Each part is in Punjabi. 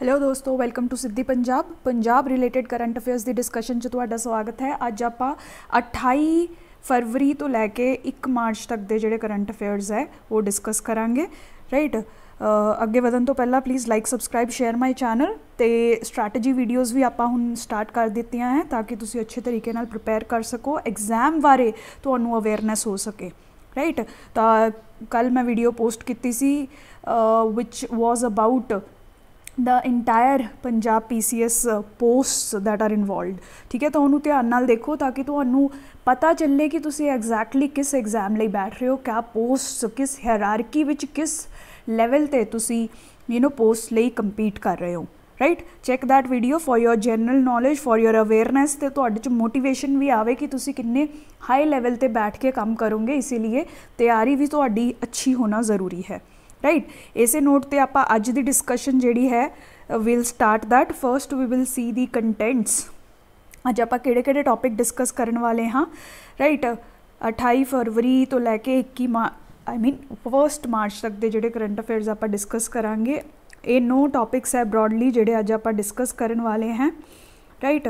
ਹੈਲੋ ਦੋਸਤੋ welcome to Sidhi Punjab Punjab related current affairs ਦੀ ਡਿਸਕਸ਼ਨ 'ਚ ਤੁਹਾਡਾ ਸਵਾਗਤ ਹੈ ਅੱਜ ਆਪਾਂ 28 ਫਰਵਰੀ ਤੋਂ ਲੈ ਕੇ 1 ਮਾਰਚ ਤੱਕ ਦੇ ਜਿਹੜੇ ਕਰੰਟ ਅਫੇਅਰਸ ਹੈ ਉਹ ਡਿਸਕਸ ਕਰਾਂਗੇ ਰਾਈਟ ਅੱਗੇ ਵਧਣ ਤੋਂ ਪਹਿਲਾਂ please like subscribe share my channel ਤੇ ਸਟ੍ਰੈਟਜੀ ਵੀਡੀਓਜ਼ ਵੀ ਆਪਾਂ ਹੁਣ ਸਟਾਰਟ ਕਰ ਦਿੱਤੀਆਂ ਹੈ ਤਾਂ ਕਿ ਤੁਸੀਂ ਅੱਛੇ ਤਰੀਕੇ ਨਾਲ ਪ੍ਰਿਪੇਅਰ ਕਰ ਸਕੋ ਐਗਜ਼ਾਮ ਬਾਰੇ ਤੁਹਾਨੂੰ ਅਵੇਅਰਨੈਸ ਹੋ ਸਕੇ ਰਾਈਟ ਤਾਂ ਕੱਲ ਮੈਂ ਵੀਡੀਓ ਪੋਸਟ ਕੀਤੀ ਸੀ ਵਿਚ was about the entire Punjab PCS uh, posts that are involved ਠੀਕ ਹੈ ਤਾਂ ਉਹਨੂੰ ਧਿਆਨ ਨਾਲ ਦੇਖੋ ਤਾਂ ਕਿ ਤੁਹਾਨੂੰ ਪਤਾ ਚੱਲੇ ਕਿ ਤੁਸੀਂ ਐਗਜ਼ੈਕਟਲੀ ਕਿਸ ਐਗਜ਼ਾਮ ਲਈ ਬੈਠ ਰਹੇ ਹੋ ਕਿਆ ਪੋਸਟਸ ਕਿਸ ਹਾਇਰਾਰਕੀ ਵਿੱਚ ਕਿਸ ਲੈਵਲ ਤੇ ਤੁਸੀਂ ਯੂ نو ਪੋਸਟ ਲਈ ਕੰਪੀਟ ਕਰ ਰਹੇ ਹੋ right check that video for your general knowledge for your awareness ਤੇ ਤੁਹਾਡੇ ਚ ਮੋਟੀਵੇਸ਼ਨ ਵੀ ਆਵੇ ਕਿ ਤੁਸੀਂ ਕਿੰਨੇ ਹਾਈ ਲੈਵਲ ਤੇ ਬੈਠ ਕੇ ਕੰਮ ਕਰੋਗੇ ਇਸੇ ਲਈ ਤਿਆਰੀ ਵੀ ਤੁਹਾਡੀ ਅੱਛੀ ਹੋਣਾ ਜ਼ਰੂਰੀ ਹੈ ਰਾਈਟ ਇਸੇ ਨੋਟ ਤੇ ਆਪਾਂ ਅੱਜ ਦੀ ਡਿਸਕਸ਼ਨ ਜਿਹੜੀ ਹੈ will start that first we will see the contents ਅੱਜ ਆਪਾਂ ਕਿਹੜੇ ਕਿਹੜੇ ਟੌਪਿਕ ਡਿਸਕਸ ਕਰਨ ਵਾਲੇ ਹਾਂ ਰਾਈਟ 28 ਫਰਵਰੀ ਤੋਂ ਲੈ ਕੇ 21 ਆਈ ਮੀਨ 1 ਮਾਰਚ ਤੱਕ ਦੇ ਜਿਹੜੇ ਕਰੰਟ ਅਫੇਅਰਸ ਆਪਾਂ ਡਿਸਕਸ ਕਰਾਂਗੇ ਇਹ ਨੋ ਟੌਪਿਕਸ ਹੈ ਬ੍ਰੌਡਲੀ ਜਿਹੜੇ ਅੱਜ ਆਪਾਂ ਡਿਸਕਸ ਕਰਨ ਵਾਲੇ ਹਾਂ ਰਾਈਟ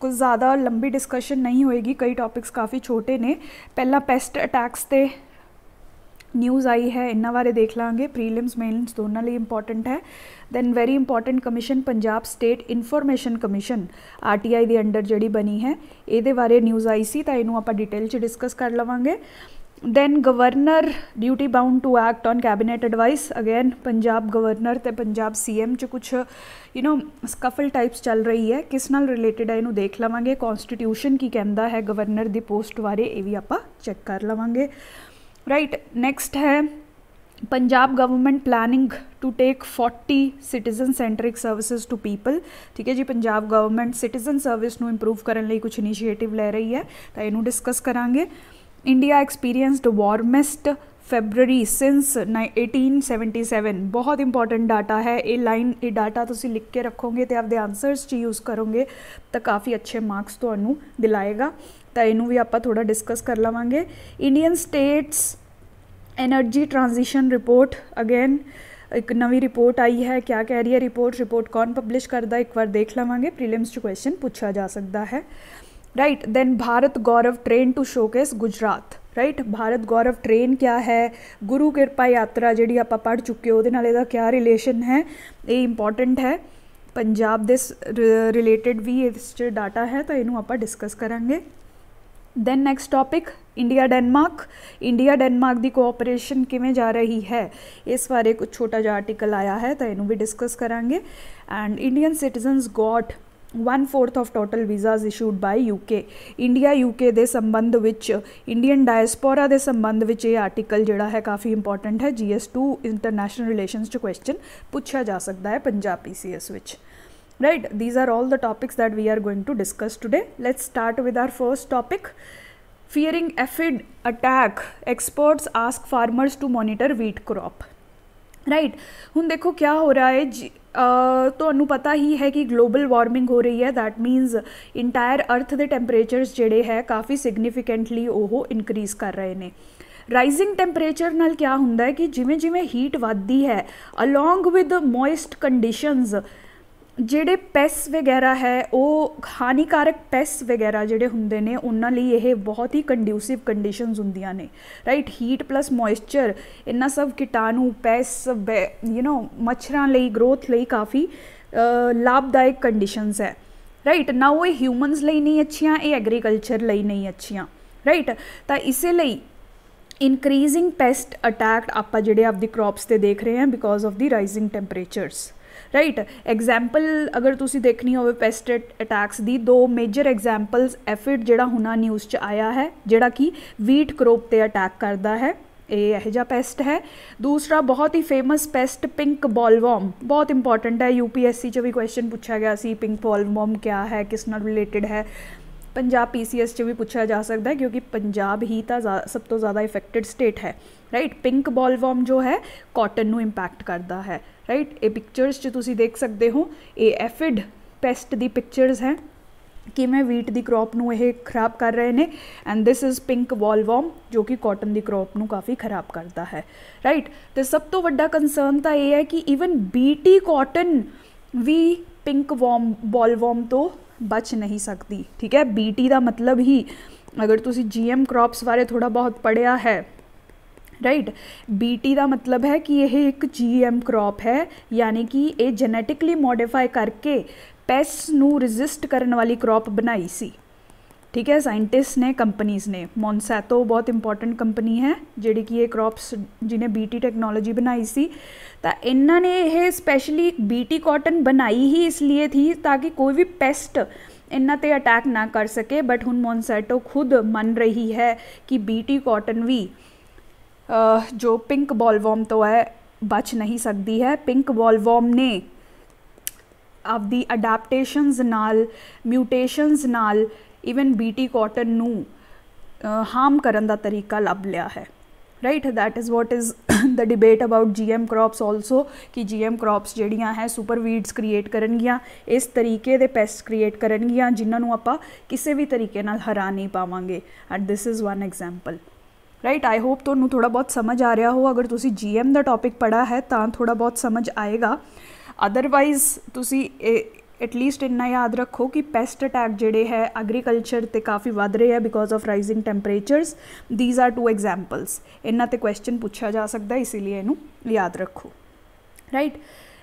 ਕੁਝ ਜ਼ਿਆਦਾ ਲੰਬੀ ਡਿਸਕਸ਼ਨ ਨਹੀਂ ਹੋਏਗੀ ਕਈ ਟੌਪਿਕਸ ਕਾਫੀ ਛੋਟੇ ਨੇ ਪਹਿਲਾ ਪੈਸਟ ਅਟੈਕਸ ਤੇ ਨਿਊਜ਼ ਆਈ ਹੈ ਇਹਨਾਂ ਬਾਰੇ ਦੇਖ ਲਾਂਗੇ ਪ੍ਰੀਲਿਮਸ ਮੇਨਸ ਦੋਨਾਂ ਲਈ ਇੰਪੋਰਟੈਂਟ ਹੈ then very important commission Punjab state information commission RTI ਦੇ ਅੰਡਰ ਜਿਹੜੀ ਬਣੀ ਹੈ ਇਹਦੇ ਬਾਰੇ ਨਿਊਜ਼ ਆਈ ਸੀ ਤਾਂ ਇਹਨੂੰ ਆਪਾਂ ਡਿਟੇਲ 'ਚ ਡਿਸਕਸ ਕਰ ਲਵਾਂਗੇ then governor duty bound to act on cabinet advice again Punjab governor ਤੇ ਪੰਜਾਬ ਸੀਐਮ ਚ ਕੁਝ ਯੂ نو ਸਕਫਲ ਟਾਈਪਸ ਚੱਲ ਰਹੀ ਹੈ ਕਿਸ ਨਾਲ ਰਿਲੇਟਡ ਹੈ ਇਹਨੂੰ ਦੇਖ ਲਵਾਂਗੇ ਕਨਸਟੀਟਿਊਸ਼ਨ ਕੀ ਕਹਿੰਦਾ ਹੈ ਗਵਰਨਰ ਦੀ ਪੋਸਟ ਬਾਰੇ ਇਹ ਵੀ ਆਪਾਂ ਚੈੱਕ ਕਰ ਲਵਾਂਗੇ राइट नेक्स्ट है Punjab government planning to take 40 citizen centric services to people ठीक है जी पंजाब गवर्नमेंट सिटीजन सर्विस नु इंप्रूव करने लिए कुछ इनिशिएटिव ले रही है तो इन डिस्कस करा India experienced warmest February since ना एटीन सैवनटी सैवन बहुत इंपॉर्टेंट डाटा है ये लाइन ये डाटा तुम लिख के रखोगे तो आपके आंसरस यूज़ करोंगे तो काफ़ी अच्छे मार्क्स तू दिलाएगा तो यू भी आप थोड़ा डिस्कस कर लवेंगे Indian states energy transition report again ਇੱਕ ਨਵੀਂ ਰਿਪੋਰਟ ਆਈ ਹੈ ਕਿਆ ਕਹਿ ਰਹੀ ਹੈ ਰਿਪੋਰਟ ਰਿਪੋਰਟ ਕੌਣ ਪਬਲਿਸ਼ ਕਰਦਾ ਇੱਕ ਵਾਰ ਦੇਖ ਲਵਾਂਗੇ ਪ੍ਰੀਲਿਮਸ ਚ ਕੁਐਸਚਨ ਪੁੱਛਿਆ ਜਾ ਸਕਦਾ ਹੈ right then Bharat Gaurav train to showcase Gujarat right Bharat Gaurav train ਕਿਆ ਹੈ ਗੁਰੂ ਕਿਰਪਾ ਯਾਤਰਾ ਜਿਹੜੀ ਆਪਾਂ ਪੜ ਚੁੱਕੇ ਉਹਦੇ ਨਾਲ ਇਹਦਾ ਕਿਆ ਰਿਲੇਸ਼ਨ ਹੈ ਇਹ ਇੰਪੋਰਟੈਂਟ ਹੈ ਪੰਜਾਬ ਦੇ ਰਿਲੇਟਡ ਵੀ ਇਸ ਚ ਡਾਟਾ ਹੈ ਤਾਂ ਇਹਨੂੰ ਆਪਾਂ ਡਿਸਕਸ ਕਰਾਂਗੇ then next topic India Denmark India Denmark ਦੀ ਕੋਆਪਰੇਸ਼ਨ ਕਿਵੇਂ ਜਾ ਰਹੀ ਹੈ ਇਸ ਬਾਰੇ ਕੁਝ ਛੋਟਾ ਜਿਹਾ ਆਰਟੀਕਲ ਆਇਆ ਹੈ ਤਾਂ ਇਹਨੂੰ ਵੀ ਡਿਸਕਸ ਕਰਾਂਗੇ and Indian citizens got 1/4 of total visas issued by UK India UK ਦੇ ਸੰਬੰਧ ਵਿੱਚ ਇੰਡੀਅਨ ਡਾਇਸਪੋਰਾ ਦੇ ਸੰਬੰਧ ਵਿੱਚ ਇਹ ਆਰਟੀਕਲ ਜਿਹੜਾ ਹੈ ਕਾਫੀ ਇੰਪੋਰਟੈਂਟ ਹੈ ਜੀਐਸ2 ਇੰਟਰਨੈਸ਼ਨਲ ਰਿਲੇਸ਼ਨਸ ਚ ਕੁਐਸਚਨ ਪੁੱਛਿਆ ਜਾ ਸਕਦਾ ਹੈ ਪੰਜਾਬੀ ਸੀਐਸ ਵਿੱਚ right these are all the topics that we are going to discuss today let's start with our first topic fearing aphid attack experts ask farmers to monitor wheat crop right ਹੁਣ ਦੇਖੋ ਕੀ ਹੋ ਰਿਹਾ ਹੈ ਤੁਹਾਨੂੰ ਪਤਾ ਹੀ ਹੈ ਕਿ ਗਲੋਬਲ ਵਾਰਮਿੰਗ ਹੋ ਰਹੀ ਹੈ ਥੈਟ ਮੀਨਸ ਇੰਟਾਇਰ ਅਰਥ ਦੇ ਟੈਂਪਰੇਚਰਸ ਜਿਹੜੇ ਹੈ ਕਾਫੀ ਸਿਗਨੀਫੀਕੈਂਟਲੀ ਉਹ ਇਨਕਰੀਜ਼ ਕਰ ਰਹੇ ਨੇ ਰਾਈਜ਼ਿੰਗ ਟੈਂਪਰੇਚਰ ਨਾਲ ਕੀ ਹੁੰਦਾ ਹੈ ਕਿ ਜਿਵੇਂ ਜਿਵੇਂ ਹੀਟ ਵੱਧਦੀ ਹੈ ਅਲੋਂਗ ਵਿਦ ਮੋਇਸਟ ਕੰਡੀਸ਼ਨਸ ਜਿਹੜੇ ਪੈਸ ਵਗੈਰਾ ਹੈ ਉਹ ਹਾਨੀਕਾਰਕ ਪੈਸ ਵਗੈਰਾ ਜਿਹੜੇ ਹੁੰਦੇ ਨੇ ਉਹਨਾਂ ਲਈ ਇਹ ਬਹੁਤ ਹੀ ਕੰਡਿਊਸਿਵ ਕੰਡੀਸ਼ਨਸ ਹੁੰਦੀਆਂ ਨੇ ਰਾਈਟ ਹੀਟ ਪਲੱਸ ਮੋਇਸਚਰ ਇਹਨਾਂ ਸਭ ਕੀਟਾਣੂ ਪੈਸ ਯੂ نو ਮੱਛਰਾਂ ਲਈ ਗਰੋਥ ਲਈ ਕਾਫੀ ਲਾਭਦਾਇਕ ਕੰਡੀਸ਼ਨਸ ਹੈ ਰਾਈਟ ਨਾਉ ਇਹ ਹਿਊਮਨਸ ਲਈ ਨਹੀਂ ਅੱਛੀਆਂ ਇਹ ਐਗਰੀਕਲਚਰ ਲਈ ਨਹੀਂ ਅੱਛੀਆਂ ਰਾਈਟ ਤਾਂ ਇਸੇ ਲਈ ਇਨਕਰੀਜ਼ਿੰਗ ਪੈਸਟ ਅਟੈਕ ਆਪਾਂ ਜਿਹੜੇ ਆਪਦੀ ਕ੍ਰੌਪਸ ਤੇ ਦੇਖ ਰਹੇ ਹਾਂ because of the rising temperatures right example ਅਗਰ ਤੁਸੀਂ ਦੇਖਣੀ ਹੋਵੇ ਪੈਸਟ ਅਟੈਕਸ ਦੀ ਦੋ ਮੇਜਰ ਐਗਜ਼ਾਮਪਲਸ ਐਫਿਡ ਜਿਹੜਾ ਹੁਣਾ ਨਿਊਜ਼ 'ਚ ਆਇਆ ਹੈ ਜਿਹੜਾ ਕਿ ਵੀਟ ਕਰੋਪ ਤੇ ਅਟੈਕ ਕਰਦਾ ਹੈ ਇਹ ਇਹ ਜਿਹਾ ਪੈਸਟ ਹੈ ਦੂਸਰਾ ਬਹੁਤ ਹੀ ਫੇਮਸ ਪੈਸਟ ਪਿੰਕ ਬੋਲਵਮ ਬਹੁਤ ਇੰਪੋਰਟੈਂਟ ਹੈ ਯੂਪੀਐਸਸੀ 'ਚ ਵੀ ਕੁਐਸਚਨ ਪੁੱਛਿਆ ਗਿਆ ਸੀ ਪਿੰਕ ਬੋਲਵਮ ਕੀ ਹੈ ਕਿਸ ਨਾਲ ਰਿਲੇਟਡ ਹੈ ਪੰਜਾਬ ਪੀਸੀਐਸ 'ਚ ਵੀ ਪੁੱਛਿਆ ਜਾ ਸਕਦਾ ਹੈ ਕਿਉਂਕਿ ਪੰਜਾਬ ਹੀ ਤਾਂ ਸਭ ਤੋਂ ਜ਼ਿਆਦਾ ਇਫੈਕਟਡ ਸਟੇਟ ਹੈ ਰਾਈਟ ਪਿੰਕ ਵਰਮ ਜੋ ਹੈ ਕਾਟਨ ਨੂੰ ਇੰਪੈਕਟ ਕਰਦਾ ਹੈ ਰਾਈਟ ਇਹ ਪਿਕਚਰਸ 'ਚ ਤੁਸੀਂ ਦੇਖ ਸਕਦੇ ਹੋ ਇਹ ਐਫਿਡ ਪੈਸਟ ਦੀ ਪਿਕਚਰਸ ਹੈ ਕਿਵੇਂ ਵੀਟ ਦੀ ਕ੍ਰੌਪ ਨੂੰ ਇਹ ਖਰਾਬ ਕਰ ਰਹੇ ਨੇ and this is pink worm ਜੋ ਕਿ ਕਾਟਨ ਦੀ ਕ੍ਰੌਪ ਨੂੰ ਕਾਫੀ ਖਰਾਬ ਕਰਦਾ ਹੈ ਰਾਈਟ ਤੇ ਸਭ ਤੋਂ ਵੱਡਾ ਕੰਸਰਨ ਤਾਂ ਇਹ ਹੈ ਕਿ ਇਵਨ ਬੀਟੀ ਕਾਟਨ ਵੀ ਪਿੰਕ ਬਾਲ ਵਰਮ ਤੋਂ ਬਚ ਨਹੀਂ ਸਕਦੀ ਠੀਕ ਹੈ ਬੀਟੀ ਦਾ ਮਤਲਬ ਹੀ ਅਗਰ ਤੁਸੀਂ ਜੀਐਮ ਕ੍ਰੌਪਸ ਬਾਰੇ ਥੋੜਾ ਬਹੁਤ ਪੜਿਆ ਹੈ ਰਾਈਟ ਬੀਟੀ ਦਾ ਮਤਲਬ ਹੈ ਕਿ ਇਹ ਇੱਕ ਜੀਐਮ ਕ੍ਰੌਪ ਹੈ ਯਾਨੀ ਕਿ ਇਹ ਜੈਨੇਟਿਕਲੀ ਮੋਡੀਫਾਈ ਕਰਕੇ ਪੈਸ ਨੂੰ ਰੈਜ਼ਿਸਟ ਕਰਨ ਵਾਲੀ ਕ੍ਰੌਪ ਬਣਾਈ ਸੀ ठीक है साइंटिस्ट ने कंपनीज ने मोनसैतो बहुत इंपॉर्टेंट कंपनी है जिड़ी कि ये क्रॉप्स जिन्हें बी टी टैक्नोलॉजी बनाई सी तो इन्होंने यह स्पैशली बी टी कॉटन बनाई ही इसलिए थी ताकि कोई भी पेस्ट इन्हें अटैक ना कर सके बट हूँ मोनसैटो खुद मन रही है कि बी टी कॉटन भी जो पिंक बॉलवॉम तो है बच नहीं सकती है पिंक बॉलवॉम ने आपकी अडाप्टेस नाल म्यूटेशंस नाल ਇਵਨ ਬੀਟੀ ਕਾਟਨ ਨੂੰ ਹਾਰਮ ਕਰਨ ਦਾ ਤਰੀਕਾ ਲੱਭ ਲਿਆ ਹੈ right that is what is the debate about GM crops also ਕਿ ਜੀਐਮ ਕ੍ਰੌਪਸ ਜਿਹੜੀਆਂ ਹੈ ਸੁਪਰ ਵੀਡਸ ਕ੍ਰੀਏਟ ਕਰਨਗੀਆਂ ਇਸ ਤਰੀਕੇ ਦੇ ਪੈਸਟ ਕ੍ਰੀਏਟ ਕਰਨਗੀਆਂ ਜਿਨ੍ਹਾਂ ਨੂੰ ਆਪਾਂ ਕਿਸੇ ਵੀ ਤਰੀਕੇ ਨਾਲ ਹਰਾ ਨਹੀਂ ਪਾਵਾਂਗੇ and this is one example right I hope ਤੁਹਾਨੂੰ ਥੋੜਾ ਬਹੁਤ ਸਮਝ ਆ ਰਿਹਾ ਹੋ ਅਗਰ ਤੁਸੀਂ ਜੀਐਮ ਦਾ ਟੌਪਿਕ ਪੜਾ ਹੈ ਤਾਂ ਥੋੜਾ ਬਹੁਤ ਸਮਝ ਆਏਗਾ ਅਦਰਵਾਈਜ਼ ਤੁਸੀਂ ਐਟਲੀਸਟ ਇੰਨਾ ਯਾਦ ਰੱਖੋ ਕਿ ਪੈਸਟ ਅਟੈਕ ਜਿਹੜੇ ਹੈ ਐਗਰੀਕਲਚਰ ਤੇ ਕਾਫੀ ਵੱਧ ਰਹੇ ਹੈ because of rising temperatures these are two examples ਇਹਨਾਂ ਤੇ ਕੁਐਸਚਨ ਪੁੱਛਿਆ ਜਾ ਸਕਦਾ ਇਸ ਲਈ ਇਹਨੂੰ ਯਾਦ ਰੱਖੋ right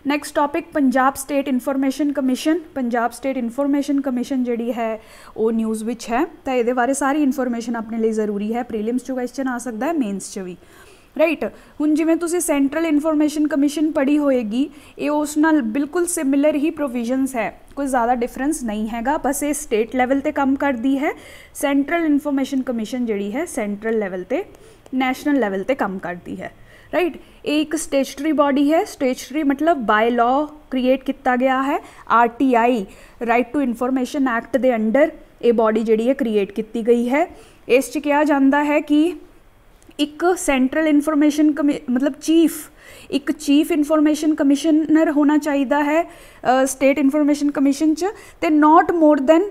next topic Punjab state information commission Punjab state information commission ਜਿਹੜੀ ਹੈ ਉਹ ਨਿਊਜ਼ ਵਿੱਚ ਹੈ ਤਾਂ ਇਹਦੇ ਬਾਰੇ ਸਾਰੀ ਇਨਫੋਰਮੇਸ਼ਨ ਆਪਣੇ ਲਈ ਜ਼ਰੂਰੀ ਹੈ ਪ੍ਰੀਲਿਮਸ 'ਚ ਕੁਐਸਚਨ ਆ ਸਕਦਾ ਹੈ ਮੇਨਸ 'ਚ ਵੀ ਰਾਈਟ ਹੁਣ ਜਿਵੇਂ ਤੁਸੀਂ ਸੈਂਟਰਲ ਇਨਫੋਰਮੇਸ਼ਨ ਕਮਿਸ਼ਨ ਪੜ੍ਹੀ ਹੋਏਗੀ ਇਹ ਉਸ ਨਾਲ ਬਿਲਕੁਲ ਸਿਮਿਲਰ ਹੀ ਪ੍ਰੋਵੀਜ਼ਨਸ ਹੈ ਕੋਈ ਜ਼ਿਆਦਾ ਡਿਫਰੈਂਸ ਨਹੀਂ ਹੈਗਾ ਬਸ ਇਹ ਸਟੇਟ ਲੈਵਲ ਤੇ ਕੰਮ ਕਰਦੀ ਹੈ ਸੈਂਟਰਲ ਇਨਫੋਰਮੇਸ਼ਨ ਕਮਿਸ਼ਨ ਜਿਹੜੀ ਹੈ ਸੈਂਟਰਲ ਲੈਵਲ ਤੇ ਨੈਸ਼ਨਲ ਲੈਵਲ ਤੇ ਕੰਮ ਕਰਦੀ ਹੈ ਰਾਈਟ ਇਹ ਇੱਕ ਸਟੇਚਟਰੀ ਬਾਡੀ ਹੈ ਸਟੇਚਟਰੀ ਮਤਲਬ ਬਾਈ ਲਾਅ ਕ੍ਰੀਏਟ ਕੀਤਾ ਗਿਆ ਹੈ RTI right to information act ਦੇ ਅੰਡਰ ਇਹ ਬਾਡੀ ਜਿਹੜੀ ਹੈ ਕ੍ਰੀਏਟ ਕੀਤੀ ਗਈ ਹੈ ਇਸ 'ਚ ਕਿਹਾ ਜਾਂਦਾ ਹੈ ਕਿ ਇੱਕ ਸੈਂਟਰਲ ਇਨਫੋਰਮੇਸ਼ਨ ਮਤਲਬ ਚੀਫ ਇੱਕ ਚੀਫ ਇਨਫੋਰਮੇਸ਼ਨ ਕਮਿਸ਼ਨਰ ਹੋਣਾ ਚਾਹੀਦਾ ਹੈ ਸਟੇਟ ਇਨਫੋਰਮੇਸ਼ਨ ਕਮਿਸ਼ਨ ਚ ਤੇ not more than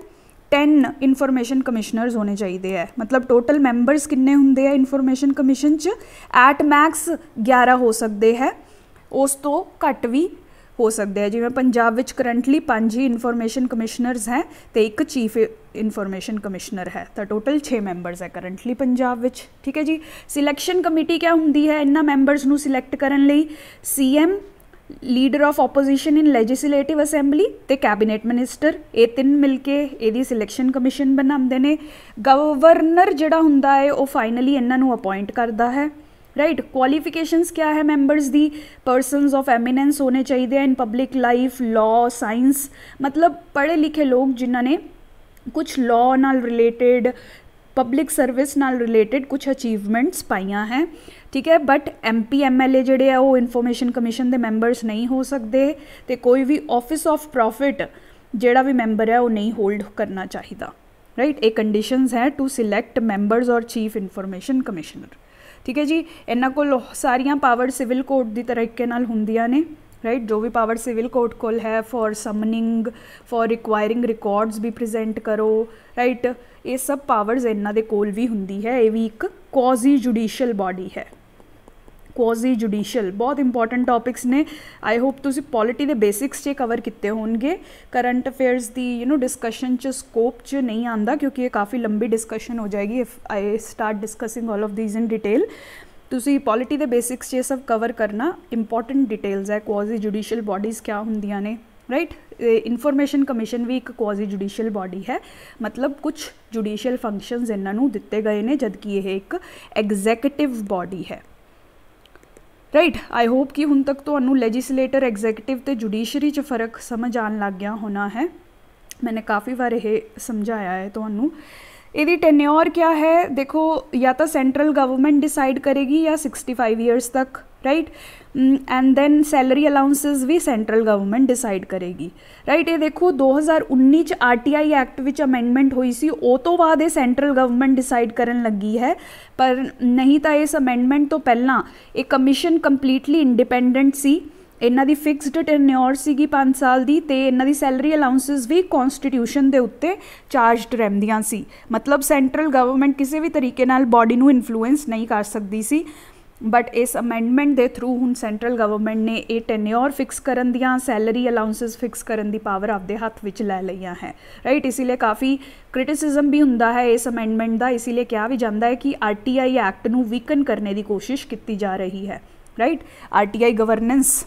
10 information commissioners ਹੋਣੇ ਚਾਹੀਦੇ ਆ ਮਤਲਬ ਟੋਟਲ ਮੈਂਬਰਸ ਕਿੰਨੇ ਹੁੰਦੇ ਆ ਇਨਫੋਰਮੇਸ਼ਨ ਕਮਿਸ਼ਨ ਚ ਐਟ ਮੈਕਸ 11 ਹੋ ਸਕਦੇ ਹੈ ਉਸ ਤੋਂ ਘੱਟ ਵੀ ਹੋ ਸਕਦੇ ਆ ਜਿਵੇਂ ਪੰਜਾਬ ਵਿੱਚ ਕਰੰਟਲੀ ਪੰਜ ਹੀ ਇਨਫੋਰਮੇਸ਼ਨ ਕਮਿਸ਼ਨਰਸ ਹੈ ਤੇ ਇੱਕ ਚੀਫ ਇਨਫੋਰਮੇਸ਼ਨ ਕਮਿਸ਼ਨਰ ਹੈ ਤਾਂ ਟੋਟਲ 6 ਮੈਂਬਰਸ ਹੈ ਕਰੰਟਲੀ ਪੰਜਾਬ ਵਿੱਚ ਠੀਕ ਹੈ ਜੀ ਸਿਲੈਕਸ਼ਨ ਕਮੇਟੀ ਕੀ ਹੁੰਦੀ ਹੈ ਇਹਨਾਂ ਮੈਂਬਰਸ ਨੂੰ ਸਿਲੈਕਟ ਕਰਨ ਲਈ CM leader of opposition in legislative assembly ਤੇ ਕੈਬਨਿਟ ਮਿਨਿਸਟਰ ਇਹ ਤਿੰਨ ਮਿਲ ਕੇ ਇਹਦੀ ਸਿਲੈਕਸ਼ਨ ਕਮਿਸ਼ਨ ਬਣਾਉਂਦੇ ਨੇ ਗਵਰਨਰ ਜਿਹੜਾ ਹੁੰਦਾ ਹੈ ਉਹ ਫਾਈਨਲੀ ਇਹਨਾਂ ਨੂੰ ਅਪਾਇੰਟ ਕਰਦਾ ਹੈ राइट क्वालिफिकेशंस क्या है members the persons of eminence होने चाहिए in public life law science मतलब पढ़े लिखे लोग ਜਿਨ੍ਹਾਂ ਨੇ ਕੁਝ ਲਾਅ ਨਾਲ ਰਿਲੇਟਡ ਪਬਲਿਕ ਸਰਵਿਸ ਨਾਲ ਰਿਲੇਟਡ ਕੁਝ ਅਚੀਵਮੈਂਟਸ ਪਾਈਆਂ ਹੈ ਠੀਕ ਹੈ ਬਟ ਐਮਪੀ ਐਮਐਲਏ ਜਿਹੜੇ ਆ ਉਹ ਇਨਫੋਰਮੇਸ਼ਨ ਕਮਿਸ਼ਨ ਦੇ ਮੈਂਬਰਸ ਨਹੀਂ ਹੋ ਸਕਦੇ ਤੇ ਕੋਈ ਵੀ ਆਫਿਸ ਆਫ ਪ੍ਰੋਫਿਟ ਜਿਹੜਾ ਵੀ ਮੈਂਬਰ ਹੈ ਉਹ ਨਹੀਂ ਹੋਲਡ ਕਰਨਾ ਚਾਹੀਦਾ ਰਾਈਟ ਇਹ ਕੰਡੀਸ਼ਨਸ ਹੈ ਟੂ ਸਿਲੈਕਟ ਮੈਂਬਰਸ ਔਰ ਚੀਫ ਇਨਫੋਰਮੇਸ਼ਨ ਕਮਿਸ਼ਨਰ ਠੀਕ ਹੈ ਜੀ ਇਹਨਾਂ ਕੋਲ ਸਾਰੀਆਂ ਪਾਵਰ ਸਿਵਲ ਕੋਰਟ ਦੀ ਤਰੀਕੇ ਨਾਲ ਹੁੰਦੀਆਂ ਨੇ ਰਾਈਟ ਜੋ ਵੀ ਪਾਵਰ ਸਿਵਲ ਕੋਰਟ ਕੋਲ ਹੈ for summoning for requiring records ਵੀ ਪ੍ਰੈਜ਼ੈਂਟ ਕਰੋ ਰਾਈਟ ਇਹ ਸਭ ਪਾਵਰਸ ਇਹਨਾਂ ਦੇ ਕੋਲ ਵੀ ਹੁੰਦੀ ਹੈ ਇਹ ਵੀ ਇੱਕ ਕੌਜ਼ੀ ਜੁਡੀਸ਼ੀਅਲ ਬਾਡੀ ਹੈ ਕੁਆਜ਼ੀ ਜੁਡੀਸ਼ੀਅਲ ਬਹੁਤ ਇੰਪੋਰਟੈਂਟ ਟੌਪਿਕਸ ਨੇ ਆਈ ਹੋਪ ਤੁਸੀਂ ਪੋਲਿਟੀ ਦੇ ਬੇਸਿਕਸ 'ਚ ਕਵਰ ਕੀਤੇ ਹੋਣਗੇ ਕਰੰਟ ਅਫੇਅਰਸ ਦੀ ਯੂ نو ਡਿਸਕਸ਼ਨ 'ਚ ਸਕੋਪ 'ਚ ਨਹੀਂ ਆਂਦਾ ਕਿਉਂਕਿ ਇਹ ਕਾਫੀ ਲੰਬੀ ਡਿਸਕਸ਼ਨ ਹੋ ਜਾਏਗੀ if I start discussing all of these in detail ਤੁਸੀਂ ਪੋਲਿਟੀ ਦੇ ਬੇਸਿਕਸ 'ਚ ਇਹ ਸਭ ਕਵਰ ਕਰਨਾ ਇੰਪੋਰਟੈਂਟ ਡਿਟੇਲਸ ਹੈ ਕੁਆਜ਼ੀ ਜੁਡੀਸ਼ੀਅਲ ਬਾਡੀਜ਼ ਕੀ ਹੁੰਦੀਆਂ ਨੇ ਰਾਈਟ ਇਨਫੋਰਮੇਸ਼ਨ ਕਮਿਸ਼ਨ ਵੀ ਇੱਕ ਕੁਆਜ਼ੀ ਜੁਡੀਸ਼ੀਅਲ ਬਾਡੀ ਹੈ ਮਤਲਬ ਕੁਝ ਜੁਡੀਸ਼ੀਅਲ ਫੰਕਸ਼ਨਸ ਇਹਨਾਂ ਨੂੰ ਦਿੱਤੇ ਗਏ ਨੇ ਜਦਕਿ ਇਹ ਇੱਕ ਐਗਜ਼ੀਕਿਟਿਵ ਬਾਡੀ ਹੈ ਰਾਈਟ ਆਈ ਹੋਪ ਕਿ ਹੁਣ ਤੱਕ ਤੁਹਾਨੂੰ ਲੈਜਿਸਲੇਟਰ ਐਗਜ਼ੀਕਿਟਿਵ ਤੇ ਜੁਡੀਸ਼ਰੀ 'ਚ ਫਰਕ ਸਮਝ ਆਣ ਲੱਗ ਗਿਆ ਹੋਣਾ ਹੈ ਮੈਨੇ ਕਾਫੀ ਵਾਰ ਇਹ ਸਮਝਾਇਆ ਹੈ ਤੁਹਾਨੂੰ ਇਹਦੀ ਟੈਨਿਓਰ ਕੀ ਹੈ ਦੇਖੋ ਜਾਂ ਤਾਂ ਸੈਂਟਰਲ ਗਵਰਨਮੈਂਟ ਡਿਸਾਈਡ ਕਰੇਗੀ ਜਾਂ 65 ਇਅਰਸ ਤੱਕ right and then salary allowances ਵੀ ਸੈਂਟਰਲ ਗਵਰਨਮੈਂਟ ਡਿਸਾਈਡ ਕਰੇਗੀ ਰਾਈਟ ਇਹ ਦੇਖੋ 2019 ਚ ਆਰਟੀਆਈ ਐਕਟ ਵਿੱਚ ਅਮੈਂਡਮੈਂਟ ਹੋਈ ਸੀ ਉਹ ਤੋਂ ਬਾਅਦ ਇਹ ਸੈਂਟਰਲ ਗਵਰਨਮੈਂਟ ਡਿਸਾਈਡ ਕਰਨ ਲੱਗੀ ਹੈ ਪਰ ਨਹੀਂ ਤਾਂ ਇਸ ਅਮੈਂਡਮੈਂਟ ਤੋਂ ਪਹਿਲਾਂ ਇਹ ਕਮਿਸ਼ਨ ਕੰਪਲੀਟਲੀ ਇੰਡੀਪੈਂਡੈਂਟ ਸੀ ਇਹਨਾਂ ਦੀ ਫਿਕਸਡ ਟੈਨਿਓਰ ਸੀਗੀ 5 ਸਾਲ ਦੀ ਤੇ ਇਹਨਾਂ ਦੀ ਸੈਲਰੀ ਅਲਾਉਂਸਸ ਵੀ ਕਨਸਟੀਟਿਊਸ਼ਨ ਦੇ ਉੱਤੇ ਚਾਰਜਡ ਰਹਿੰਦੀਆਂ ਸੀ ਮਤਲਬ ਸੈਂਟਰਲ ਗਵਰਨਮੈਂਟ ਕਿਸੇ ਵੀ ਤਰੀਕੇ ਨਾਲ ਬਾਡੀ ਨੂੰ ਇਨਫਲੂਐਂਸ ਨਹੀਂ ਕਰ ਸਕਦੀ ਸੀ ਬਟ ਇਸ ਅਮੈਂਡਮੈਂਟ ਦੇ ਥਰੂ ਹੁਣ ਸੈਂਟਰਲ ਗਵਰਨਮੈਂਟ ਨੇ ਇਹ ਟੈਨਿਓਰ ਫਿਕਸ ਕਰਨ ਦੀਆਂ ਸੈਲਰੀ ਅਲਾਉਂਸਸ ਫਿਕਸ ਕਰਨ ਦੀ ਪਾਵਰ ਆਪਦੇ ਹੱਥ ਵਿੱਚ ਲੈ ਲਈਆਂ ਹੈ ਰਾਈਟ ਇਸੇ ਲਈ ਕਾਫੀ ਕ੍ਰਿਟਿਸਿਜ਼ਮ ਵੀ ਹੁੰਦਾ ਹੈ ਇਸ ਅਮੈਂਡਮੈਂਟ ਦਾ ਇਸੇ ਲਈ ਕਿਹਾ ਵੀ ਜਾਂਦਾ ਹੈ ਕਿ ਆਰਟੀਆਈ ਐਕਟ ਨੂੰ ਵੀਕਨ ਕਰਨੇ ਦੀ ਕੋਸ਼ਿਸ਼ ਕੀਤੀ ਜਾ ਰਹੀ ਹੈ ਰਾਈਟ ਆਰਟੀਆਈ ਗਵਰਨੈਂਸ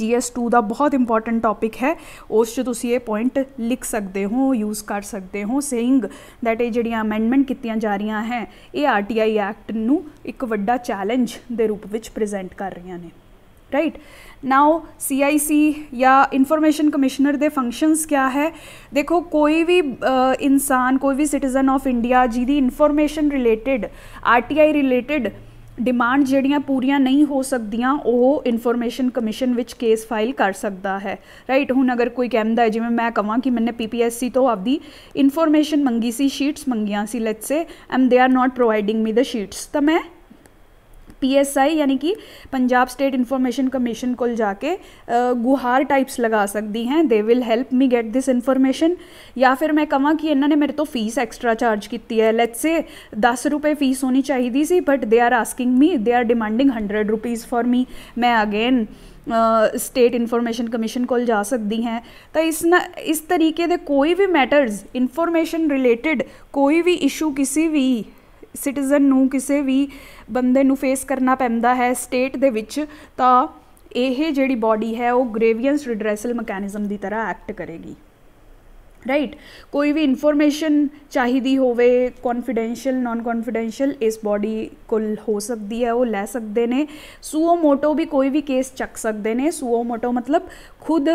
GS2 ਦਾ ਬਹੁਤ ਇੰਪੋਰਟੈਂਟ ਟੌਪਿਕ ਹੈ ਉਸ 'ਚ ਤੁਸੀਂ ਇਹ ਪੁਆਇੰਟ ਲਿਖ ਸਕਦੇ ਹੋ ਯੂਜ਼ ਕਰ ਸਕਦੇ ਹੋ ਸੇਇੰਗ ਥੈਟ ਇਹ ਜਿਹੜੀਆਂ ਅਮੈਂਡਮੈਂਟ ਕੀਤੀਆਂ ਜਾ ਰਹੀਆਂ ਹੈ ਇਹ ਆਰਟੀਆਈ ਐਕਟ ਨੂੰ ਇੱਕ ਵੱਡਾ ਚੈਲੰਜ ਦੇ ਰੂਪ ਵਿੱਚ ਪ੍ਰੈਜ਼ੈਂਟ ਕਰ ਰਹੀਆਂ ਨੇ ਰਾਈਟ ਨਾਓ ਸੀਆਈਸੀ ਜਾਂ ਇਨਫੋਰਮੇਸ਼ਨ ਕਮਿਸ਼ਨਰ ਦੇ ਫੰਕਸ਼ਨਸ ਕੀ ਹੈ ਦੇਖੋ ਕੋਈ ਵੀ ਇਨਸਾਨ ਕੋਈ ਵੀ ਸਿਟੀਜ਼ਨ ਆਫ ਇੰਡੀਆ ਜਿਹਦੀ information related RTI related demand ਜਿਹੜੀਆਂ ਪੂਰੀਆਂ ਨਹੀਂ ਹੋ ਸਕਦੀਆਂ ਉਹ ਇਨਫੋਰਮੇਸ਼ਨ ਕਮਿਸ਼ਨ ਵਿੱਚ ਕੇਸ ਫਾਈਲ ਕਰ ਸਕਦਾ ਹੈ ਰਾਈਟ ਹੁਣ ਅਗਰ ਕੋਈ ਕਹਿੰਦਾ ਹੈ ਜਿਵੇਂ ਮੈਂ ਕਹਾਂ ਕਿ ਮੈਨੇ ਪੀਪੀਐਸਸੀ ਤੋਂ ਆਪਦੀ ਇਨਫੋਰਮੇਸ਼ਨ ਮੰਗੀ ਸੀ ਸ਼ੀਟਸ ਮੰਗੀਆਂ ਸੀ let's say M they are not providing me the sheets ਤਾਂ ਮੈਂ पीएसआई यानी कि पंजाब स्टेट इंफॉर्मेशन कमीशन को जाके गुहार टाइप्स लगा सकती हैं they will help me get this information या फिर मैं कह कि इन्होंने मेरे तो फीस एक्स्ट्रा चार्ज की है लैट से दस रुपये फीस होनी चाहिए सी but they are asking me they are demanding hundred rupees for me मैं अगेन स्टेट इंफॉर्मेशन कमीशन को जा सकती हैं तो इस न इस तरीके के कोई भी मैटर्स इंफॉर्मेशन रिलेटिड कोई भी इशू किसी भी ਸਿਟੀਜ਼ਨ ਨੂੰ ਕਿਸੇ ਵੀ ਬੰਦੇ ਨੂੰ ਫੇਸ ਕਰਨਾ ਪੈਂਦਾ ਹੈ ਸਟੇਟ ਦੇ ਵਿੱਚ ਤਾਂ ਇਹ ਜਿਹੜੀ ਬਾਡੀ ਹੈ ਉਹ ਗ੍ਰੇਵੀਅੰਸ ਰਿਡਰੈਸਲ ਮੈਕੈਨਿਜ਼ਮ ਦੀ ਤਰ੍ਹਾਂ ਐਕਟ ਕਰੇਗੀ ਰਾਈਟ ਕੋਈ ਵੀ ਇਨਫੋਰਮੇਸ਼ਨ ਚਾਹੀਦੀ ਹੋਵੇ ਕੌਨਫੀਡੈਂਸ਼ੀਅਲ ਨਾਨ ਕੌਨਫੀਡੈਂਸ਼ੀਅਲ ਇਸ ਬਾਡੀ ਕੋਲ ਹੋ ਸਕਦੀ ਹੈ ਉਹ ਲੈ ਸਕਦੇ ਨੇ ਸੂਓ ਮੋਟੋ ਵੀ ਕੋਈ ਵੀ ਕੇਸ ਚੱਕ ਸਕਦੇ ਨੇ ਸੂਓ ਮੋਟੋ ਮਤਲਬ ਖੁਦ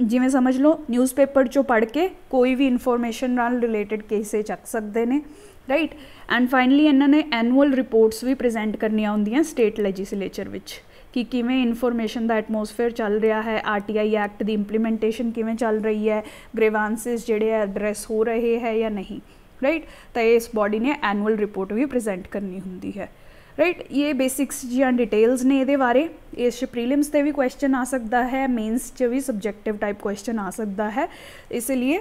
ਜਿਵੇਂ ਸਮਝ ਲਓ ਨਿਊਜ਼ਪੇਪਰ ਚੋਂ ਪੜ੍ਹ ਕੇ ਕੋਈ ਵੀ ਇਨਫੋਰਮੇਸ਼ਨ ਨਾਲ ਰਿਲੇਟਡ ਕੇਸੇ ਚੱਕ ਸਕਦੇ ਨੇ ਰਾਈਟ ਐਂਡ ਫਾਈਨਲੀ ਇਹਨਾਂ ਨੇ ਐਨੂਅਲ ਰਿਪੋਰਟਸ ਵੀ ਪ੍ਰੈਜ਼ੈਂਟ ਕਰਨੀਆਂ ਹੁੰਦੀਆਂ ਸਟੇਟ ਲੈਜਿਸਲੇਚਰ ਵਿੱਚ ਕਿ ਕਿਵੇਂ ਇਨਫੋਰਮੇਸ਼ਨ ਦਾ ਐਟਮੋਸਫੇਅਰ ਚੱਲ ਰਿਹਾ ਹੈ ਆਰਟੀਆਈ ਐਕਟ ਦੀ ਇੰਪਲੀਮੈਂਟੇਸ਼ਨ ਕਿਵੇਂ ਚੱਲ ਰਹੀ ਹੈ ਗ੍ਰੇਵਾਂਸਿਸ ਜਿਹੜੇ ਐਡਰੈਸ ਹੋ ਰਹੇ ਹੈ ਜਾਂ ਨਹੀਂ ਰਾਈਟ ਤਾਂ ਇਸ ਬਾਡੀ ਨੇ ਐਨੂਅਲ ਰਿਪੋਰਟ ਵੀ ਪ੍ਰੈਜ਼ੈਂਟ ਕਰਨੀ ਹੁੰਦੀ ਹੈ ਰਾਈਟ ਇਹ ਬੇਸਿਕਸ ਜਾਂ ਡਿਟੇਲਸ ਨੇ ਇਹਦੇ ਬਾਰੇ ਇਸ ਪ੍ਰੀਲਿਮਸ ਤੇ ਵੀ ਕੁਐਸਚਨ ਆ ਸਕਦਾ ਹੈ ਮੇਨਸ 'ਚ ਵੀ ਸਬਜੈਕਟਿਵ ਟਾਈਪ ਕੁਐਸਚਨ ਆ ਸਕਦਾ ਹੈ ਇਸ ਲਈ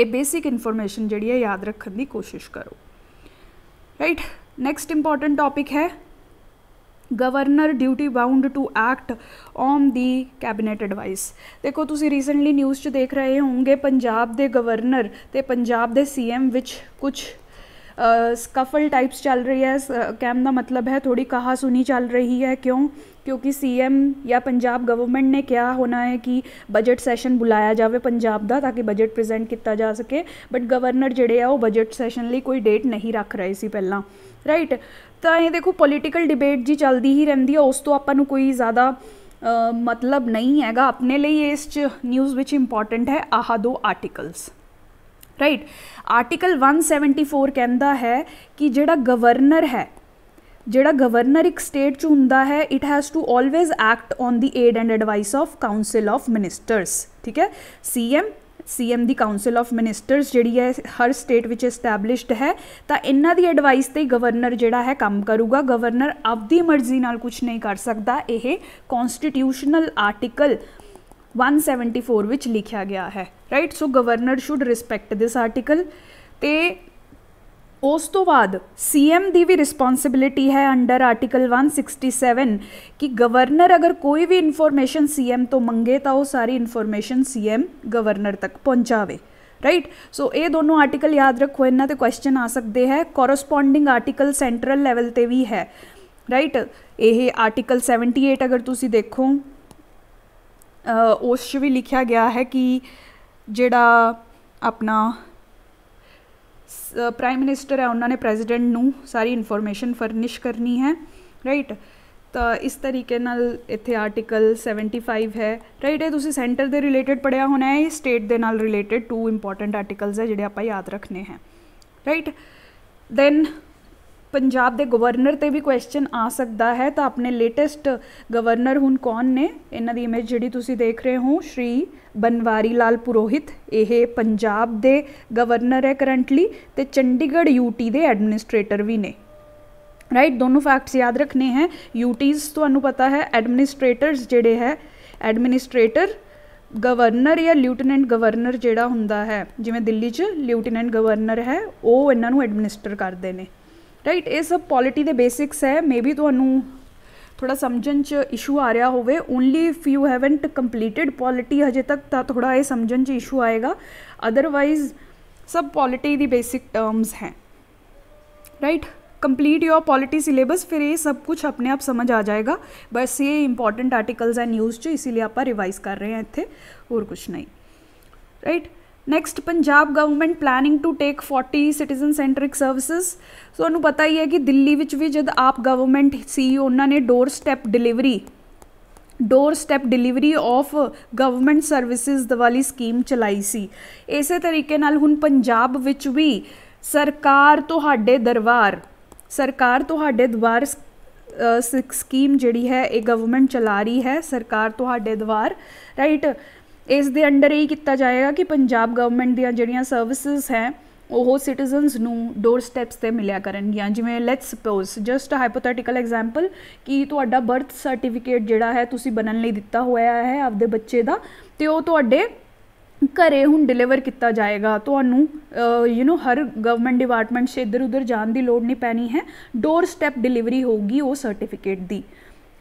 ਇਹ ਬੇਸਿਕ ਇਨਫੋਰਮੇਸ਼ਨ ਜਿਹੜੀ ਹੈ ਯਾਦ ਰੱਖਣ ਦੀ ਕੋਸ਼ਿਸ਼ ਕਰੋ ਰਾਈਟ ਨੈਕਸਟ ਇੰਪੋਰਟੈਂਟ ਟਾਪਿਕ ਹੈ governor duty bound to act on the cabinet advice ਦੇਖੋ ਤੁਸੀਂ ਰੀਸੈਂਟਲੀ ਨਿਊਜ਼ 'ਚ ਦੇਖ ਰਹੇ ਹੋਵੋਗੇ ਪੰਜਾਬ ਦੇ ਗਵਰਨਰ ਤੇ ਪੰਜਾਬ ਦੇ ਸੀਐਮ ਵਿੱਚ ਕੁਝ ਸਕਫਲ ਟਾਈਪਸ ਚੱਲ ਰਹੀ ਹੈ ਕੈਮ ਦਾ ਮਤਲਬ ਹੈ ਥੋੜੀ ਕਹਾ ਸੁਣੀ ਚੱਲ ਰਹੀ ਹੈ ਕਿਉਂ ਕਿਉਂਕਿ ਸੀਐਮ ਜਾਂ ਪੰਜਾਬ ਗਵਰਨਮੈਂਟ ਨੇ ਕਿਹਾ ਹੋਣਾ ਹੈ ਕਿ ਬਜਟ ਸੈਸ਼ਨ ਬੁਲਾਇਆ ਜਾਵੇ ਪੰਜਾਬ ਦਾ ਤਾਂ ਕਿ ਬਜਟ ਪ੍ਰੈਜ਼ੈਂਟ ਕੀਤਾ ਜਾ ਸਕੇ ਬਟ ਗਵਰਨਰ ਜਿਹੜੇ ਆ ਉਹ ਬਜਟ ਸੈਸ਼ਨ ਲਈ ਕੋਈ ਡੇਟ ਨਹੀਂ ਰੱਖ ਰਹੇ ਸੀ ਪਹਿਲਾਂ ਰਾਈਟ ਤਾਂ ਇਹ ਦੇਖੋ ਪੋਲੀਟੀਕਲ ਡਿਬੇਟ ਜੀ ਚੱਲਦੀ ਹੀ ਰਹਿੰਦੀ ਆ ਉਸ ਤੋਂ ਆਪਾਂ ਨੂੰ ਕੋਈ ਜ਼ਿਆਦਾ ਮਤਲਬ ਨਹੀਂ ਹੈਗਾ ਆਪਣੇ ਲਈ ਇਸ ਚ ਨਿਊਜ਼ ਵਿੱਚ ਇੰਪੋਰਟੈਂਟ ਹੈ ਆਹ ਦੋ ਆਰਟੀਕਲਸ ਰਾਈਟ ਆਰਟੀਕਲ 174 ਕਹਿੰਦਾ ਹੈ ਕਿ ਜਿਹੜਾ ਗਵਰਨਰ ਹੈ ਜਿਹੜਾ ਗਵਰਨਰ ਇੱਕ ਸਟੇਟ 'ਚ ਹੁੰਦਾ ਹੈ it has to always act on the aid and advice of council of ministers ਠੀਕ ਹੈ ਸੀਐਮ ਸੀਐਮ ਦੀ ਕਾਉਂਸਲ ਆਫ ਮਿਨਿਸਟਰਸ ਜਿਹੜੀ ਹੈ ਹਰ ਸਟੇਟ ਵਿੱਚ ਐਸਟੈਬਲਿਸ਼ਡ ਹੈ ਤਾਂ ਇਹਨਾਂ ਦੀ ਐਡਵਾਈਸ ਤੇ ਗਵਰਨਰ ਜਿਹੜਾ ਹੈ ਕੰਮ ਕਰੂਗਾ ਗਵਰਨਰ ਆਪਦੀ ਮਰਜ਼ੀ ਨਾਲ ਕੁਝ ਨਹੀਂ ਕਰ ਸਕਦਾ ਇਹ ਕਨਸਟੀਟਿਊਸ਼ਨਲ ਆਰਟੀਕਲ 174 ਵਿੱਚ ਲਿਖਿਆ ਗਿਆ ਹੈ right so governor should respect this article ਤੇ ਉਸ ਤੋਂ ਬਾਅਦ ਸੀਐਮ ਦੀ ਵੀ ਰਿਸਪੌਂਸਿਬਿਲਟੀ ਹੈ ਅੰਡਰ ਆਰਟੀਕਲ 167 ਕਿ ਗਵਰਨਰ ਅਗਰ ਕੋਈ ਵੀ ਇਨਫੋਰਮੇਸ਼ਨ ਸੀਐਮ ਤੋਂ ਮੰਗੇ ਤਾਂ ਉਹ ਸਾਰੀ ਇਨਫੋਰਮੇਸ਼ਨ ਸੀਐਮ ਗਵਰਨਰ ਤੱਕ ਪਹੁੰਚਾਵੇ ਰਾਈਟ ਸੋ ਇਹ ਦੋਨੋਂ ਆਰਟੀਕਲ ਯਾਦ ਰੱਖੋ ਇਹਨਾਂ ਤੇ ਕੁਐਸਚਨ ਆ ਸਕਦੇ ਹੈ ਕੋਰਸਪੋਂਡਿੰਗ ਆਰਟੀਕਲ ਸੈਂਟਰਲ ਲੈਵਲ ਤੇ ਵੀ ਹੈ ਰਾਈਟ ਇਹ ਆਰਟੀਕਲ 78 ਅਗਰ ਤੁਸੀਂ ਦੇਖੋ ਉਸ 'ਚ ਵੀ ਲਿਖਿਆ ਗਿਆ ਹੈ ਕਿ ਜਿਹੜਾ ਆਪਣਾ ਪ੍ਰਾਈਮ ਮਿਨਿਸਟਰ ਹੈ ਉਹਨਾਂ ਨੇ ਪ੍ਰੈਜ਼ੀਡੈਂਟ ਨੂੰ ਸਾਰੀ ਇਨਫੋਰਮੇਸ਼ਨ ਫਰਨਿਸ਼ ਕਰਨੀ ਹੈ ਰਾਈਟ ਤਾਂ ਇਸ ਤਰੀਕੇ ਨਾਲ ਇੱਥੇ ਆਰਟੀਕਲ 75 ਹੈ ਰਾਈਟ ਇਹ ਤੁਸੀਂ ਸੈਂਟਰ ਦੇ ਰਿਲੇਟਡ ਪੜਿਆ ਹੋਣਾ ਹੈ ਇਹ ਸਟੇਟ ਦੇ ਨਾਲ ਰਿਲੇਟਡ ਟੂ ਇੰਪੋਰਟੈਂਟ ਆਰਟੀਕਲਸ ਹੈ ਜਿਹੜੇ ਆਪਾਂ ਯਾਦ ਰੱਖਨੇ ਹੈ ਰਾਈਟ ਦੈਨ ਪੰਜਾਬ ਦੇ ਗਵਰਨਰ ਤੇ ਵੀ ਕੁਐਸਚਨ ਆ ਸਕਦਾ ਹੈ ਤਾਂ ਆਪਣੇ ਲੇਟੈਸਟ ਗਵਰਨਰ ਹੁਣ ਕੌਣ ਨੇ ਇਹਨਾਂ ਦੀ ਇਮੇਜ ਜਿਹੜੀ ਤੁਸੀਂ ਦੇਖ ਰਹੇ ਹੋ ਸ਼੍ਰੀ ਬਨਵਾਰੀ ਲਾਲ ਪੁਰੋਹਿਤ ਇਹ ਪੰਜਾਬ ਦੇ ਗਵਰਨਰ ਹੈ ਕਰੰਟਲੀ ਤੇ ਚੰਡੀਗੜ੍ਹ ਯੂਟੀ ਦੇ ਐਡਮਿਨਿਸਟ੍ਰੇਟਰ ਵੀ ਨੇ ਰਾਈਟ ਦੋਨੋਂ ਫੈਕਟਸ ਯਾਦ ਰੱਖਨੇ ਹੈ ਯੂਟੀਜ਼ ਤੁਹਾਨੂੰ ਪਤਾ ਹੈ ਐਡਮਿਨਿਸਟ੍ਰੇਟਰਸ ਜਿਹੜੇ ਹੈ ਐਡਮਿਨਿਸਟ੍ਰੇਟਰ ਗਵਰਨਰ ਜਾਂ ਲਿਊਟੀਨੈਂਟ ਗਵਰਨਰ ਜਿਹੜਾ ਹੁੰਦਾ ਹੈ ਜਿਵੇਂ ਦਿੱਲੀ 'ਚ ਲਿਊਟੀਨੈਂਟ ਗਵਰਨਰ ਹੈ ਉਹ ਇਹਨਾਂ ਨੂੰ ਐਡਮਿਨਿਸਟਰ ਕਰਦੇ ਨੇ ਰਾਈਟ ਇਹ ਸਭ ਪੋਲਿਟੀ ਦੇ ਬੇਸਿਕਸ ਹੈ ਮੇਬੀ ਤੁਹਾਨੂੰ ਥੋੜਾ ਸਮਝਣ ਚ ਇਸ਼ੂ ਆ ਰਿਹਾ ਹੋਵੇ only if you haven't completed polity ਹਜੇ ਤੱਕ ਤਾਂ ਥੋੜਾ ਇਹ ਸਮਝਣ ਚ ਇਸ਼ੂ ਆਏਗਾ ਅਦਰਵਾਈਜ਼ ਸਭ ਪੋਲਿਟੀ ਦੀ ਬੇਸਿਕ ਟਰਮਸ ਹੈ right complete your polity syllabus ਫਿਰ ਇਹ ਸਭ ਕੁਝ ਆਪਣੇ ਆਪ ਸਮਝ ਆ ਜਾਏਗਾ ਬਸ ਇਹ ਇੰਪੋਰਟੈਂਟ ਆਰਟੀਕਲਸ ਐਂਡ ਨਿਊਜ਼ ਚ ਇਸੇ ਲਈ ਆਪਾਂ ਰਿਵਾਈਜ਼ ਕਰ ਰਹੇ ਹਾਂ ਇੱਥੇ ਹੋਰ ਕੁਝ ਨਹੀਂ right next Punjab government planning to take 40 citizen centric services so ਤੁਹਾਨੂੰ ਪਤਾ ਹੀ ਹੈ ਕਿ ਦਿੱਲੀ ਵਿੱਚ ਵੀ ਜਦ ਆਪ ਗਵਰਨਮੈਂਟ ਸੀ e ਉਹਨਾਂ ਨੇ door step delivery door step delivery of government services ਵਾਲੀ ਸਕੀਮ ਚਲਾਈ ਸੀ ਇਸੇ ਤਰੀਕੇ ਨਾਲ ਹੁਣ ਪੰਜਾਬ ਵਿੱਚ ਵੀ ਸਰਕਾਰ ਤੁਹਾਡੇ ਦਰਬਾਰ ਸਰਕਾਰ ਤੁਹਾਡੇ ਦਰਬਾਰ ਸਕੀਮ ਜਿਹੜੀ ਹੈ ਇਹ ਗਵਰਨਮੈਂਟ ਚਲਾ ਰਹੀ ਹੈ ਸਰਕਾਰ ਤੁਹਾਡੇ ਦਵਾਰ ਰਾਈਟ ਇਸ ਦੇ ਅੰਡਰ ਇਹ ਕੀਤਾ ਜਾਏਗਾ ਕਿ ਪੰਜਾਬ ਗਵਰਨਮੈਂਟ ਦੀਆਂ ਜਿਹੜੀਆਂ ਸਰਵਿਸਿਜ਼ ਹੈ ਉਹ ਸਿਟੀਜ਼ਨਸ ਨੂੰ ਡੋਰ ਸਟੈਪਸ ਤੇ ਮਿਲਿਆ ਕਰਨਗੀਆਂ ਜਿਵੇਂ let's suppose just a hypothetical example ਕਿ ਤੁਹਾਡਾ ਬਰਥ ਸਰਟੀਫਿਕੇਟ ਜਿਹੜਾ ਹੈ ਤੁਸੀਂ ਬਣਨ ਲਈ ਦਿੱਤਾ ਹੋਇਆ ਹੈ ਆਪਦੇ ਬੱਚੇ ਦਾ ਤੇ ਉਹ ਤੁਹਾਡੇ ਘਰੇ ਹੁਣ ਡਿਲੀਵਰ ਕੀਤਾ ਜਾਏਗਾ ਤੁਹਾਨੂੰ ਯੂ نو ਹਰ ਗਵਰਨਮੈਂਟ ਡਿਪਾਰਟਮੈਂਟ ਸੇ ਇੱਧਰ ਉੱਧਰ ਜਾਣ ਦੀ ਲੋੜ ਨਹੀਂ ਪੈਣੀ ਹੈ ਡੋਰ ਸਟੈਪ ਡਿਲੀਵਰੀ ਹੋਊਗੀ ਉਹ ਸਰਟੀਫਿਕੇਟ ਦੀ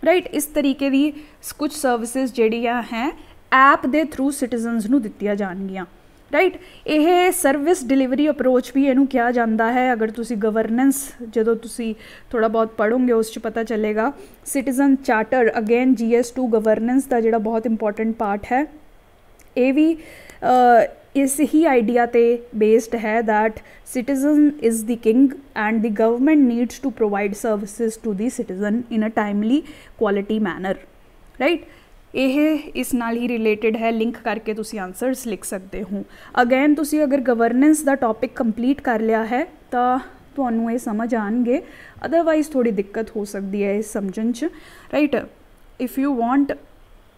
ਰਾਈਟ ਇਸ ਤਰੀਕੇ ਦੀ ਕੁਝ ਸਰਵਿਸਿਜ਼ ਜਿਹੜੀਆਂ ਹੈ ਐਪ ਦੇ ਥਰੂ ਸਿਟੀਜ਼ਨਸ ਨੂੰ ਦਿੱਤੀਆਂ ਜਾਣਗੀਆਂ ਰਾਈਟ ਇਹ ਸਰਵਿਸ ਡਿਲੀਵਰੀ ਅਪਰੋਚ ਵੀ ਇਹਨੂੰ ਕਿਹਾ ਜਾਂਦਾ ਹੈ ਅਗਰ ਤੁਸੀਂ ਗਵਰਨੈਂਸ ਜਦੋਂ ਤੁਸੀਂ ਥੋੜਾ ਬਹੁਤ ਪੜੋਗੇ ਉਸ 'ਚ ਪਤਾ ਚੱਲੇਗਾ citizen charter again GS two governance ਦਾ ਜਿਹੜਾ ਬਹੁਤ ਇੰਪੋਰਟੈਂਟ ਪਾਰਟ ਹੈ ਇਹ ਵੀ ਇਸ ਹੀ ਆਈਡੀਆ ਤੇ ਬੇਸਡ ਹੈ that citizen is the king and the government needs to provide services to the citizen in a timely quality manner right ਇਹ ਇਸ ਨਾਲ ਹੀ ਰਿਲੇਟਡ ਹੈ ਲਿੰਕ ਕਰਕੇ ਤੁਸੀਂ ਆਨਸਰਸ ਲਿਖ ਸਕਦੇ ਹੋ ਅਗੇਨ ਤੁਸੀਂ ਅਗਰ ਗਵਰਨੈਂਸ ਦਾ ਟੌਪਿਕ ਕੰਪਲੀਟ ਕਰ ਲਿਆ ਹੈ ਤਾਂ ਤੁਹਾਨੂੰ ਇਹ ਸਮਝ ਆਣਗੇ ਅਦਰਵਾਈਜ਼ ਥੋੜੀ ਦਿੱਕਤ ਹੋ ਸਕਦੀ ਹੈ ਇਸ ਸਮਝਣ 'ਚ right if you want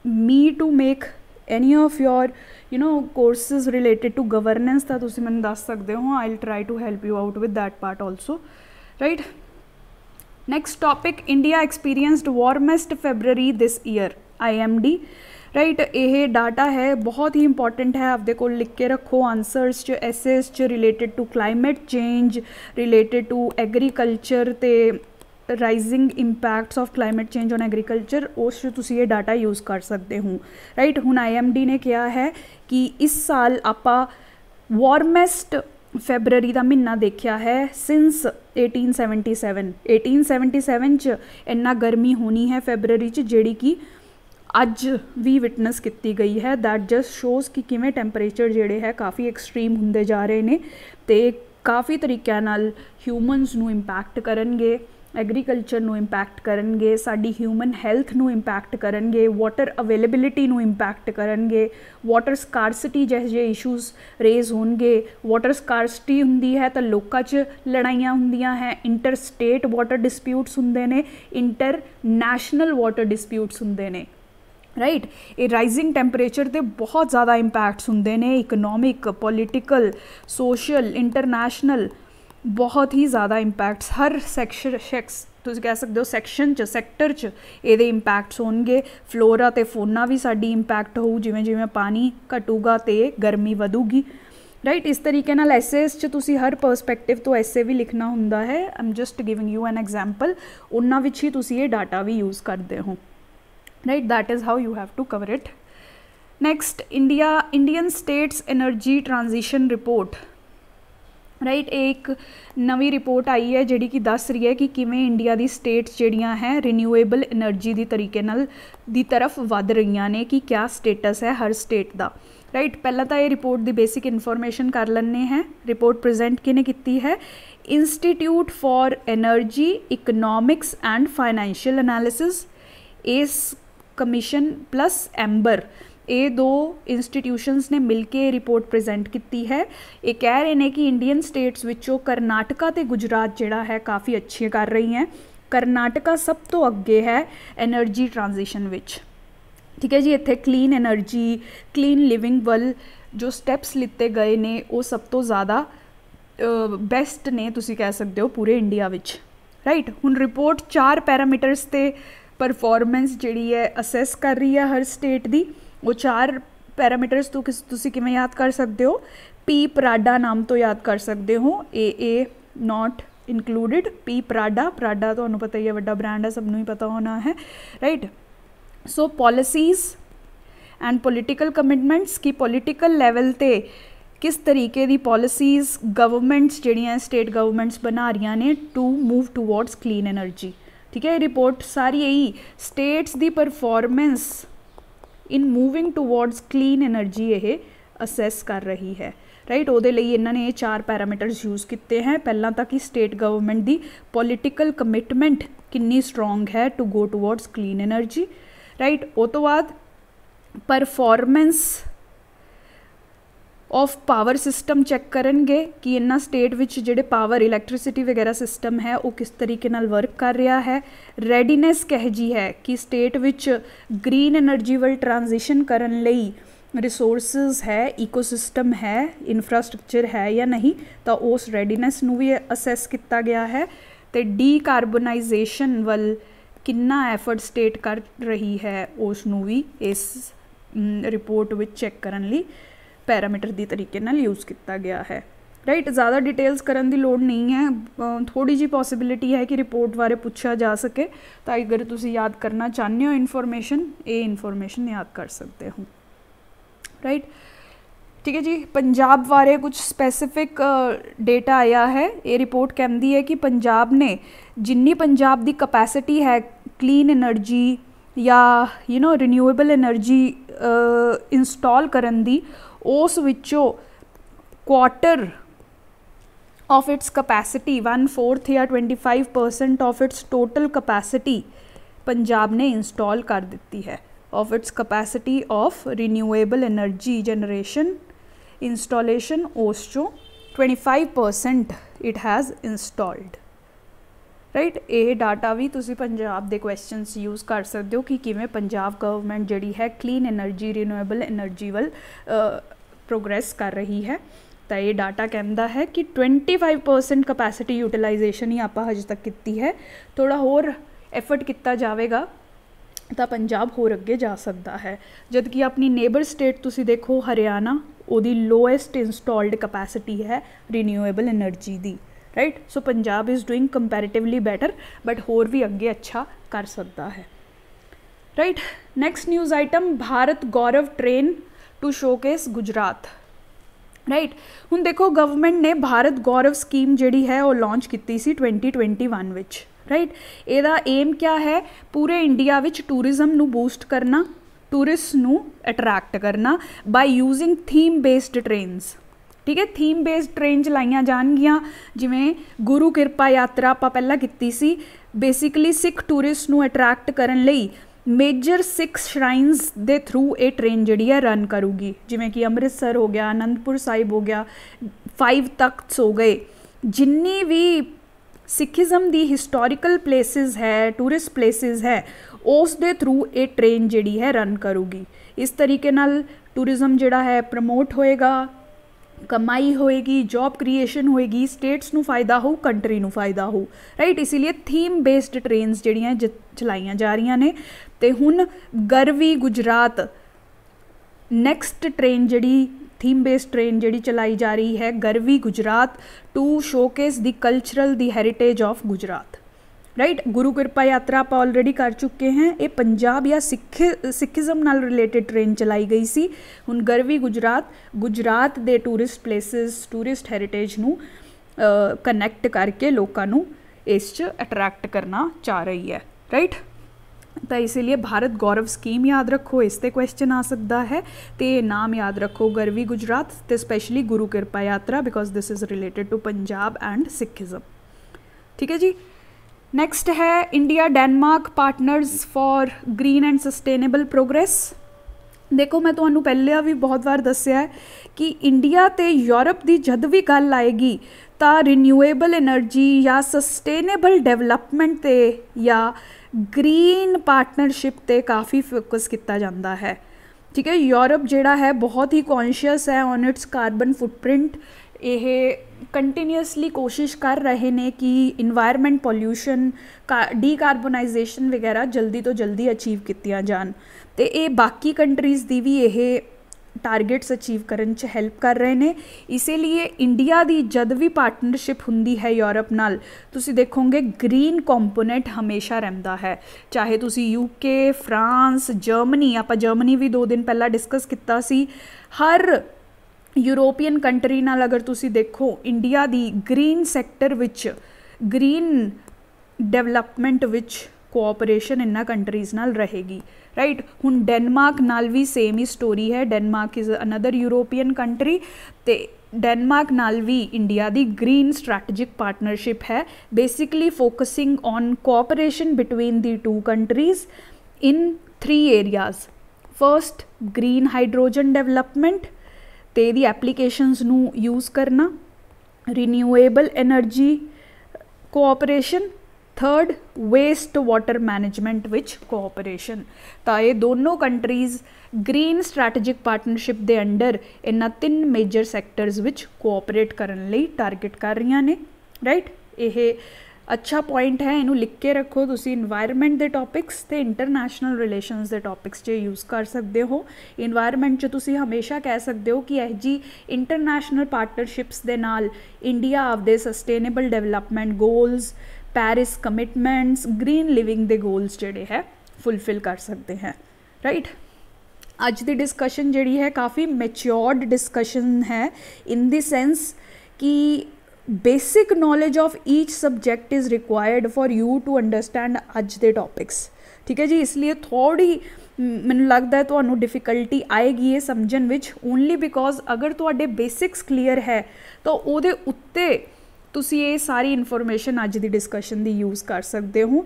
me to make any of your you know courses related to governance ਤਾਂ ਤੁਸੀਂ ਮੈਨੂੰ ਦੱਸ ਸਕਦੇ ਹੋ I will try to help you out with that part also right next topic India experienced warmest February this year IMD right ਇਹ ਡਾਟਾ ਹੈ ਬਹੁਤ ਹੀ ਇੰਪੋਰਟੈਂਟ ਹੈ ਆਪਦੇ ਕੋਲ ਲਿਖ ਕੇ ਰੱਖੋ ਆਨਸਰਸ ਚ ਐਸਐਸ ਚ related to climate change related to agriculture ਤੇ rising impacts of climate change on agriculture ਉਸ 'ਚ ਤੁਸੀਂ ਇਹ ਡਾਟਾ ਯੂਜ਼ ਕਰ ਸਕਦੇ ਹੋ ਰਾਈਟ ਹੁਣ ਆਈਐਮਡੀ ਨੇ ਕਿਹਾ ਹੈ ਕਿ ਇਸ ਸਾਲ ਆਪਾਂ ਵਾਰਮੈਸਟ ਫੈਬਰਰੀ ਦਾ ਮਹੀਨਾ ਦੇਖਿਆ ਹੈ ਸਿንስ 1877 1877 ਚ ਇੰਨਾ ਗਰਮੀ ਹੋਣੀ ਹੈ ਫੈਬਰਰੀ ਚ ਜਿਹੜੀ ਕਿ ਅੱਜ ਵੀ ਵਿਟਨੈਸ ਕੀਤੀ ਗਈ ਹੈ ਦੈਟ ਜਸਟ ਸ਼ੋਜ਼ ਕਿ ਕਿਵੇਂ ਟੈਂਪਰੇਚਰ ਜਿਹੜੇ ਹੈ ਕਾਫੀ ਐਕਸਟ੍ਰੀਮ ਹੁੰਦੇ ਜਾ ਰਹੇ ਨੇ ਤੇ ਕਾਫੀ ਤਰੀਕਿਆਂ ਨਾਲ ਹਿਊਮਨਸ ਨੂੰ ਇੰਪੈਕਟ ਕਰਨਗੇ ਐਗਰੀਕਲਚਰ ਨੂੰ ਇੰਪੈਕਟ ਕਰਨਗੇ ਸਾਡੀ ਹਿਊਮਨ ਹੈਲਥ ਨੂੰ ਇੰਪੈਕਟ ਕਰਨਗੇ ਵਾਟਰ ਅਵੇਲੇਬਿਲਿਟੀ ਨੂੰ ਇੰਪੈਕਟ ਕਰਨਗੇ ਵਾਟਰ ਸਕਾਰਸਿਟੀ ਜਿਹੇ ਜਿਹੇ ਇਸ਼ੂਸ ਰੇਜ਼ ਹੋਣਗੇ ਵਾਟਰ ਸਕਾਰਸਿਟੀ ਹੁੰਦੀ ਹੈ ਤਾਂ ਲੋਕਾਂ 'ਚ ਲੜਾਈਆਂ ਹੁੰਦੀਆਂ ਹੈ ਇੰਟਰ ਸਟੇਟ ਵਾਟਰ ਡਿਸਪਿਊਟਸ ਹੁੰਦੇ ਨੇ ਇੰਟਰ ਨੈਸ਼ਨਲ ਵਾਟਰ ਡਿਸਪਿਊਟਸ ਹੁੰਦੇ ਨੇ ਰਾਈਟ ਇਹ ਰਾਈਜ਼ਿੰਗ ਟੈਂਪਰੇਚਰ ਤੇ ਬਹੁਤ ਜ਼ਿਆਦਾ ਇੰਪੈਕਟਸ ਹੁੰਦੇ ਨੇ ਇਕਨੋਮਿਕ ਪੋਲਿਟੀਕਲ ਸੋਸ਼ਲ ਇੰਟਰਨੈਸ਼ਨਲ ਬਹੁਤ ਹੀ ਜ਼ਿਆਦਾ ਇੰਪੈਕਟਸ ਹਰ ਸੈਕਸ਼ਨ ਸ਼ੈਕਸ ਤੁਸੀਂ ਕਹਿ ਸਕਦੇ ਹੋ ਸੈਕਸ਼ਨ ਚ ਸੈਕਟਰ ਚ ਇਹਦੇ ਇੰਪੈਕਟਸ ਹੋਣਗੇ ਫਲੋਰਾ ਤੇ ਫੋਨਾ ਵੀ ਸਾਡੀ ਇੰਪੈਕਟ ਹੋਊ ਜਿਵੇਂ ਜਿਵੇਂ ਪਾਣੀ ਘਟੂਗਾ ਤੇ ਗਰਮੀ ਵਧੂਗੀ ਰਾਈਟ ਇਸ ਤਰੀਕੇ ਨਾਲ ਐਸੇਸ ਚ ਤੁਸੀਂ ਹਰ ਪਰਸਪੈਕਟਿਵ ਤੋਂ ਐਸੇ ਵੀ ਲਿਖਣਾ ਹੁੰਦਾ ਹੈ um just giving you an example ਉਹਨਾਂ ਵਿੱਚ ਹੀ ਤੁਸੀਂ ਇਹ ਡਾਟਾ ਵੀ ਯੂਜ਼ ਕਰਦੇ ਹੋ right that is how you have to cover it next India Indian states energy transition report right right, एक नवी रिपोर्ट आई है जी कि दस रही है कि किमें इंडिया की स्टेट्स जड़िया है रिन्यूएबल एनर्जी के तरीके दी तरफ बढ़ रही ने कि क्या स्टेटस है हर स्टेट का राइट right, पहला तो यह रिपोर्ट की बेसिक इन्फॉर्मेसन कर लेंगे हैं रिपोर्ट प्रजेंट किने की है institute for energy economics and financial analysis इस ਕਮਿਸ਼ਨ ਪਲੱਸ ਐਂਬਰ ਇਹ ਦੋ ਇੰਸਟੀਟਿਊਸ਼ਨਸ ਨੇ ਮਿਲ ਕੇ ਰਿਪੋਰਟ ਪ੍ਰੈਜ਼ੈਂਟ ਕੀਤੀ ਹੈ ਇਹ ਕਹਿ ਰਹੇ ਨੇ ਕਿ ਇੰਡੀਅਨ ਸਟੇਟਸ ਵਿੱਚੋਂ ਕਰਨਾਟਕਾ ਤੇ ਗੁਜਰਾਤ ਜਿਹੜਾ ਹੈ ਕਾਫੀ ਅੱਛੇ ਕਰ ਰਹੀ ਹੈ ਕਰਨਾਟਕਾ ਸਭ ਤੋਂ ਅੱਗੇ ਹੈ એનર્ਜੀ ਟ੍ਰਾਂਜੀਸ਼ਨ ਵਿੱਚ ਠੀਕ ਹੈ ਜੀ ਇੱਥੇ ਕਲੀਨ એનર્ਜੀ ਕਲੀਨ ਲਿਵਿੰਗ ਵੱਲ ਜੋ ਸਟੈਪਸ ਲਿੱਤੇ ਗਏ ਨੇ ਉਹ ਸਭ ਤੋਂ ਜ਼ਿਆਦਾ ਬੈਸਟ ਨੇ ਤੁਸੀਂ ਕਹਿ ਸਕਦੇ ਹੋ ਪੂਰੇ ਇੰਡੀਆ ਵਿੱਚ ਰਾਈਟ ਹੁਣ ਰਿਪੋਰਟ ਚਾਰ ਪੈਰਾਮੀਟਰਸ ਤੇ ਪਰਫਾਰਮੈਂਸ ਜਿਹੜੀ ਹੈ ਅਸੈਸ ਕਰ ਰਹੀ ਹੈ ਹਰ ਸਟੇਟ ਦੀ ਉਹ ਚਾਰ ਪੈਰਾਮੀਟਰਸ ਤੋਂ ਕਿਸ ਤੁਸੀਂ ਕਿਵੇਂ ਯਾਦ ਕਰ ਸਕਦੇ ਹੋ ਪੀ ਪ੍ਰਾਡਾ ਨਾਮ ਤੋਂ ਯਾਦ ਕਰ ਸਕਦੇ ਹੋ ਏ ਏ ਨਾਟ ਇਨਕਲੂਡਡ ਪੀ ਪ੍ਰਾਡਾ ਪ੍ਰਾਡਾ ਤੁਹਾਨੂੰ ਪਤਾ ਹੀ ਹੈ ਵੱਡਾ ਬ੍ਰਾਂਡ ਹੈ ਸਭ ਨੂੰ ਹੀ ਪਤਾ ਹੋਣਾ ਹੈ right so policies and political commitments ਕੀ ਪੋਲਿਟੀਕਲ ਲੈਵਲ ਤੇ ਕਿਸ ਤਰੀਕੇ ਦੀ ਪਾਲਿਸੀਜ਼ ਗਵਰਨਮੈਂਟਸ ਜਿਹੜੀਆਂ ਸਟੇਟ ਗਵਰਨਮੈਂਟਸ ਬਣਾ ਰਹੀਆਂ ਨੇ to move towards clean energy ਠੀਕ ਹੈ ਰਿਪੋਰਟ ਸਾਰੀ ਇਹੀ ਸਟੇਟਸ ਦੀ performance in moving towards clean energy ਇਹ ਅਸੈਸ ਕਰ ਰਹੀ ਹੈ ਰਾਈਟ ਉਹਦੇ ਲਈ ਇਹਨਾਂ ਨੇ ਇਹ ਚਾਰ ਪੈਰਾਮੀਟਰਸ ਯੂਜ਼ ਕੀਤੇ ਹੈ ਪਹਿਲਾਂ ਤਾਂ ਕਿ ਸਟੇਟ ਗਵਰਨਮੈਂਟ ਦੀ ਪੋਲਿਟੀਕਲ ਕਮਿਟਮੈਂਟ ਕਿੰਨੀ ਸਟਰੋਂਗ ਹੈ to go towards clean energy right ਉਹ ਤੋਂ ਬਾਅਦ performance of power system check ਕਰਨਗੇ ਕਿ ਇਹਨਾਂ ਸਟੇਟ ਵਿੱਚ ਜਿਹੜੇ ਪਾਵਰ ਇਲੈਕਟ੍ਰਿਸਿਟੀ ਵਗੈਰਾ ਸਿਸਟਮ ਹੈ ਉਹ ਕਿਸ ਤਰੀਕੇ ਨਾਲ ਵਰਕ ਕਰ ਰਿਹਾ ਹੈ ਰੈਡੀਨੈਸ ਕਹਿ ਜੀ ਹੈ ਕਿ ਸਟੇਟ ਵਿੱਚ ਗ੍ਰੀਨ એનર્ਜੀ ਵੱਲ ਟ੍ਰਾਂਜੀਸ਼ਨ ਕਰਨ ਲਈ ਰਿਸੋਰਸਸ ਹੈ ਇਕੋਸਿਸਟਮ ਹੈ ਇਨਫਰਾਸਟ੍ਰਕਚਰ ਹੈ ਜਾਂ ਨਹੀਂ ਤਾਂ ਉਸ ਰੈਡੀਨੈਸ ਨੂੰ ਵੀ ਅਸੈਸ ਕੀਤਾ ਗਿਆ ਹੈ ਤੇ ਡੀਕਾਰਬੋਨਾਈਜੇਸ਼ਨ ਵੱਲ ਕਿੰਨਾ ਐਫਰਟ ਸਟੇਟ ਕਰ ਰਹੀ ਹੈ ਉਸ ਨੂੰ ਵੀ ਇਸ ਰਿਪੋਰਟ ਵਿੱਚ ਚੈੱਕ ਕਰਨ ਲਈ ਪੈਰਾਮੀਟਰ ਦੀ ਤਰੀਕੇ ਨਾਲ ਯੂਜ਼ ਕੀਤਾ ਗਿਆ ਹੈ ਰਾਈਟ ਜ਼ਿਆਦਾ ਡਿਟੇਲਸ ਕਰਨ ਦੀ ਲੋੜ ਨਹੀਂ ਹੈ ਥੋੜੀ ਜੀ ਪੋਸਿਬਿਲਿਟੀ ਹੈ ਕਿ ਰਿਪੋਰਟ ਬਾਰੇ ਪੁੱਛਿਆ ਜਾ ਸਕੇ ਤਾਂ ਅਗਰ ਤੁਸੀਂ ਯਾਦ ਕਰਨਾ ਚਾਹੁੰਦੇ ਹੋ ਇਨਫੋਰਮੇਸ਼ਨ ਇਹ ਇਨਫੋਰਮੇਸ਼ਨ ਯਾਦ ਕਰ ਸਕਦੇ ਹੋ ਰਾਈਟ ਠੀਕ ਹੈ ਜੀ ਪੰਜਾਬ ਬਾਰੇ ਕੁਝ ਸਪੈਸੀਫਿਕ ਡਾਟਾ ਆਇਆ ਹੈ ਇਹ ਰਿਪੋਰਟ ਕਹਿੰਦੀ ਹੈ ਕਿ ਪੰਜਾਬ ਨੇ ਜਿੰਨੀ ਪੰਜਾਬ ਦੀ ਕਪੈਸਿਟੀ ਹੈ ਕਲੀਨ એનર્ਜੀ ਜਾਂ you know renewable energy install ਕਰਨ ਦੀ उस ਵਿੱਚੋਂ quarter of its capacity one fourth या five percent of its total capacity Punjab ने इंस्टॉल कर दिती है of its capacity of renewable energy generation installation उस twenty five percent it has installed right ਇਹ ਡਾਟਾ ਵੀ ਤੁਸੀਂ ਪੰਜਾਬ ਦੇ ਕੁਐਸਚਨਸ ਯੂਜ਼ ਕਰ ਸਕਦੇ ਹੋ ਕਿ ਕਿਵੇਂ ਪੰਜਾਬ ਗਵਰਨਮੈਂਟ ਜਿਹੜੀ ਹੈ ਕਲੀਨ એનર્ਜੀ ਰੀਨਿਊਏਬਲ એનર્ਜੀ ਵੱਲ ਪ੍ਰੋਗਰੈਸ ਕਰ ਰਹੀ ਹੈ ਤਾਂ ਇਹ ਡਾਟਾ ਕਹਿੰਦਾ ਹੈ ਕਿ 25% ਕਪੈਸਿਟੀ ਯੂਟਿਲਾਈਜੇਸ਼ਨ ਹੀ ਆਪਾਂ ਹਜੇ ਤੱਕ ਕੀਤੀ ਹੈ ਥੋੜਾ ਹੋਰ ਐਫਰਟ ਕੀਤਾ ਜਾਵੇਗਾ ਤਾਂ ਪੰਜਾਬ ਹੋਰ ਅੱਗੇ ਜਾ ਸਕਦਾ ਹੈ ਜਦ ਕਿ ਆਪਣੀ ਨੇਬਰ ਸਟੇਟ ਤੁਸੀਂ ਦੇਖੋ ਹਰਿਆਣਾ ਉਹਦੀ ਲੋਐਸਟ ਇਨਸਟਾਲਡ ਕਪੈਸਿਟੀ ਹੈ ਰੀਨਿਊਏਬਲ એનર્ਜੀ ਦੀ right so Punjab is doing comparatively better but ਹੋਰ ਵੀ ਅੱਗੇ ਅੱਛਾ ਕਰ ਸਕਦਾ ਹੈ right next news item Bharat Gaurav train to showcase Gujarat right ਹੁਣ ਦੇਖੋ ਗਵਰਨਮੈਂਟ ਨੇ ਭਾਰਤ ਗੌਰਵ ਸਕੀਮ ਜਿਹੜੀ ਹੈ ਉਹ ਲਾਂਚ ਕੀਤੀ ਸੀ 2021 ਵਿੱਚ ਰਾਈਟ ਇਹਦਾ ਏਮ ਕੀ ਹੈ ਪੂਰੇ ਇੰਡੀਆ ਵਿੱਚ ਟੂਰਿਜ਼ਮ ਨੂੰ ਬੂਸਟ ਕਰਨਾ ਟੂਰਿਸਟ ਨੂੰ ਅਟਰੈਕਟ ਕਰਨਾ by using theme based trains ਠੀਕ ਹੈ ਥੀਮ ਬੇਸਡ ਟ੍ਰੇਨ ਚਲਾਈਆਂ ਜਾਣਗੀਆਂ ਜਿਵੇਂ ਗੁਰੂ ਕਿਰਪਾ ਯਾਤਰਾ ਆਪਾਂ ਪਹਿਲਾਂ ਕੀਤੀ ਸੀ ਬੇਸਿਕਲੀ ਸਿੱਖ ਟੂਰਿਸਟ ਨੂੰ ਅਟਰੈਕਟ ਕਰਨ ਲਈ ਮੇਜਰ ਸਿੱਖ ਸ਼ਰਾਈਨਸ ਦੇ ਥਰੂ ਇਹ ਟ੍ਰੇਨ ਜਿਹੜੀ ਹੈ ਰਨ ਕਰੂਗੀ ਜਿਵੇਂ ਕਿ ਅੰਮ੍ਰਿਤਸਰ ਹੋ ਗਿਆ ਆਨੰਦਪੁਰ ਸਾਹਿਬ ਹੋ ਗਿਆ ਫਾਈਵ ਤਖਤਸ ਹੋ ਗਏ ਜਿੰਨੀ ਵੀ ਸਿੱਖੀਜ਼ਮ ਦੀ ਹਿਸਟੋਰੀਕਲ ਪਲੇਸਿਸ ਹੈ ਟੂਰਿਸਟ ਪਲੇਸਿਸ ਹੈ ਉਸ ਦੇ ਥਰੂ ਇਹ ਟ੍ਰੇਨ ਜਿਹੜੀ ਹੈ ਰਨ ਕਰੂਗੀ ਇਸ ਤਰੀਕੇ ਨਾਲ ਟੂਰਿਜ਼ਮ ਜਿਹੜਾ ਹੈ ਪ੍ਰਮੋਟ ਹੋਏਗਾ ਕਮਾਈ ਹੋਏਗੀ ਜੌਬ ਕ੍ਰੀਏਸ਼ਨ ਹੋਏਗੀ ਸਟੇਟਸ ਨੂੰ ਫਾਇਦਾ ਹੋਊ ਕੰਟਰੀ ਨੂੰ ਫਾਇਦਾ ਹੋਊ ਰਾਈਟ ਇਸ ਲਈ ਥੀਮ ਬੇਸਡ ਟ੍ਰੇਨਸ ਜਿਹੜੀਆਂ ਚਲਾਈਆਂ ਜਾ ਰਹੀਆਂ ਨੇ ਤੇ ਹੁਣ ਗਰਵੀ ਗੁਜਰਾਤ ਨੈਕਸਟ ਟ੍ਰੇਨ ਜਿਹੜੀ ਥੀਮ ਬੇਸਡ ਟ੍ਰੇਨ ਜਿਹੜੀ ਚਲਾਈ ਜਾ ਰਹੀ ਹੈ Garvi Gujarat to showcase the cultural the heritage of Gujarat right Guru Kirpa Yatra ਆਪਾਂ ਆਲਰੇਡੀ ਕਰ ਚੁੱਕੇ ਹਾਂ ਇਹ ਪੰਜਾਬ ਜਾਂ ਸਿੱਖ ਸਿੱਖੀਜ਼ਮ ਨਾਲ ਰਿਲੇਟਡ ਟ੍ਰੇਨ ਚਲਾਈ ਗਈ ਸੀ ਹੁਣ ਗਰਵੀ ਗੁਜਰਾਤ ਗੁਜਰਾਤ ਦੇ ਟੂਰਿਸਟ ਪਲੇਸਸ ਟੂਰਿਸਟ ਹੈਰੀਟੇਜ ਨੂੰ ਕਨੈਕਟ ਕਰਕੇ ਲੋਕਾਂ ਨੂੰ ਇਸ 'ਚ ਅਟਰੈਕਟ ਕਰਨਾ ਚਾਹ ਰਹੀ ਹੈ ਰਾਈਟ ਤਾਂ ਇਸ ਲਈ ਭਾਰਤ ਗੌਰਵ ਸਕੀਮ ਯਾਦ ਰੱਖੋ ਇਸ ਤੇ ਕੁਐਸਚਨ ਆ ਸਕਦਾ ਹੈ ਤੇ ਨਾਮ ਯਾਦ ਰੱਖੋ ਗਰਵੀ ਗੁਜਰਾਤ ਤੇ specially Guru Kirpa Yatra because this is related to Punjab and Sikhism ਠੀਕ ਹੈ ਜੀ ਨੈਕਸਟ ਹੈ India Denmark partners for green and sustainable progress ਦੇਖੋ ਮੈਂ ਤੁਹਾਨੂੰ ਪਹਿਲਾਂ ਵੀ ਬਹੁਤ ਵਾਰ ਦੱਸਿਆ ਕਿ ਇੰਡੀਆ ਤੇ ਯੂਰਪ ਦੀ ਜਦ ਵੀ ਗੱਲ ਆਏਗੀ ਤਾਂ ਰੀਨਿਊਏਬਲ એનર્ਜੀ ਜਾਂ ਸਸਟੇਨੇਬਲ ਡਿਵੈਲਪਮੈਂਟ ਤੇ ਜਾਂ ਗ੍ਰੀਨ ਪਾਰਟਨਰਸ਼ਿਪ ਤੇ ਕਾਫੀ ਫੋਕਸ ਕੀਤਾ ਜਾਂਦਾ ਹੈ ਠੀਕ ਹੈ ਯੂਰਪ ਜਿਹੜਾ ਹੈ ਬਹੁਤ ਹੀ ਕੌਨਸ਼ੀਅਸ ਹੈ ਔਨ ਇਟਸ ਕਾਰਬਨ ਫੁੱਟਪ੍ਰਿੰਟ ਇਹ ਕੰਟੀਨਿਊਸਲੀ ਕੋਸ਼ਿਸ਼ ਕਰ ਰਹੇ ਨੇ ਕਿ এনवायरमेंट ਪੋਲੂਸ਼ਨ ਡੀਕਾਰਬੋਨਾਈਜੇਸ਼ਨ ਵਗੈਰਾ ਜਲਦੀ ਤੋਂ ਜਲਦੀ ਅਚੀਵ ਕੀਤੀਆਂ ਜਾਣ ਤੇ ਇਹ ਬਾਕੀ ਕੰਟਰੀਜ਼ ਦੀ ਵੀ ਇਹ ਟਾਰਗੇਟਸ ਅਚੀਵ ਕਰਨ 'ਚ ਹੈਲਪ ਕਰ ਰਹੇ ਨੇ ਇਸੇ ਲਈ ਇੰਡੀਆ ਦੀ ਜਦ ਵੀ ਪਾਰਟਨਰਸ਼ਿਪ ਹੁੰਦੀ ਹੈ ਯੂਰਪ ਨਾਲ ਤੁਸੀਂ ਦੇਖੋਗੇ ਗ੍ਰੀਨ ਕੰਪੋਨੈਂਟ ਹਮੇਸ਼ਾ ਰਹਿੰਦਾ ਹੈ ਚਾਹੇ ਤੁਸੀਂ ਯੂਕੇ ਫਰਾਂਸ ਜਰਮਨੀ ਆਪਾਂ ਜਰਮਨੀ ਵੀ 2 ਦਿਨ ਪਹਿਲਾਂ ਡਿਸਕਸ ਕੀਤਾ ਸੀ ਹਰ ਯੂਰੋਪੀਅਨ ਕੰਟਰੀ ਨਾਲ ਅਗਰ ਤੁਸੀਂ ਦੇਖੋ ਇੰਡੀਆ ਦੀ ਗ੍ਰੀਨ ਸੈਕਟਰ ਵਿੱਚ ਗ੍ਰੀਨ ਡਿਵੈਲਪਮੈਂਟ ਵਿੱਚ ਕੋਆਪਰੇਸ਼ਨ ਇਨ੍ਹਾਂ ਕੰਟਰੀਜ਼ ਨਾਲ ਰਹੇਗੀ ਰਾਈਟ ਹੁਣ ਡੈਨਮਾਰਕ ਨਾਲ ਵੀ ਸੇਮ ਹੀ ਸਟੋਰੀ ਹੈ Denmark is another European country ਤੇ ਡੈਨਮਾਰਕ ਨਾਲ ਵੀ ਇੰਡੀਆ ਦੀ ਗ੍ਰੀਨ ਸਟ੍ਰੈਟੈਜਿਕ ਪਾਰਟਨਰਸ਼ਿਪ ਹੈ basically focusing on cooperation between the two countries in 3 areas first green hydrogen development ਤੇ ਇਹਦੀ ਐਪਲੀਕੇਸ਼ਨਸ ਨੂੰ ਯੂਜ਼ ਕਰਨਾ renewable energy cooperation third waste water management ਵਿੱਚ ਕੋਆਪਰੇਸ਼ਨ ਤਾਂ ਇਹ ਦੋਨੋਂ ਕੰਟਰੀਜ਼ ਗ੍ਰੀਨ ਸਟ੍ਰੈਟੈਜਿਕ ਪਾਰਟਨਰਸ਼ਿਪ ਦੇ ਅੰਡਰ ਇਹਨਾਂ ਤਿੰਨ ਮੇਜਰ ਸੈਕਟਰਸ ਵਿੱਚ ਕੋਆਪਰੇਟ ਕਰਨ ਲਈ ਟਾਰਗੇਟ ਕਰ ਰਹੀਆਂ ਨੇ ਰਾਈਟ ਇਹ ਅੱਛਾ ਪੁਆਇੰਟ ਹੈ ਇਹਨੂੰ ਲਿਖ ਕੇ ਰੱਖੋ ਤੁਸੀਂ এনवायरमेंट ਦੇ ਟੌਪਿਕਸ ਤੇ ਇੰਟਰਨੈਸ਼ਨਲ ਰਿਲੇਸ਼ਨਸ ਦੇ ਟੌਪਿਕਸ 'ਚ ਯੂਜ਼ ਕਰ ਸਕਦੇ ਹੋ এনवायरमेंट 'ਚ ਤੁਸੀਂ ਹਮੇਸ਼ਾ ਕਹਿ ਸਕਦੇ ਹੋ ਕਿ ਇਹ ਜੀ ਇੰਟਰਨੈਸ਼ਨਲ ਪਾਰਟਨਰਸ਼ਿਪਸ ਦੇ ਨਾਲ ਇੰਡੀਆ ਆਪਦੇ sustainable development goals Paris commitments green living ਦੇ ਗੋਲਸ ਜਿਹੜੇ ਹੈ ਫੁੱਲਫਿਲ ਕਰ ਸਕਦੇ ਹੈ ਰਾਈਟ ਅੱਜ ਦੀ ਡਿਸਕਸ਼ਨ ਜਿਹੜੀ ਹੈ ਕਾਫੀ ਮੈਚਿਓਰਡ ਡਿਸਕਸ਼ਨ ਹੈ ਇਨ ਦੀ ਸੈਂਸ ਕਿ basic knowledge of each subject is required for you to understand ਅੱਜ ਦੇ topics ਠੀਕ ਹੈ ਜੀ ਇਸ ਲਈ ਥੋੜੀ ਮੈਨੂੰ ਲੱਗਦਾ ਤੁਹਾਨੂੰ ਡਿਫਿਕਲਟੀ ਆਏਗੀ ਇਹ ਸਮਝਣ ਵਿੱਚ ਓਨਲੀ ਬਿਕੋਜ਼ ਅਗਰ ਤੁਹਾਡੇ ਬੇਸਿਕਸ ਕਲੀਅਰ ਹੈ ਤਾਂ ਉਹਦੇ ਉੱਤੇ ਤੁਸੀਂ ਇਹ ਸਾਰੀ ਇਨਫੋਰਮੇਸ਼ਨ ਅੱਜ ਦੀ ਡਿਸਕਸ਼ਨ ਦੀ ਯੂਜ਼ ਕਰ ਸਕਦੇ ਹੋ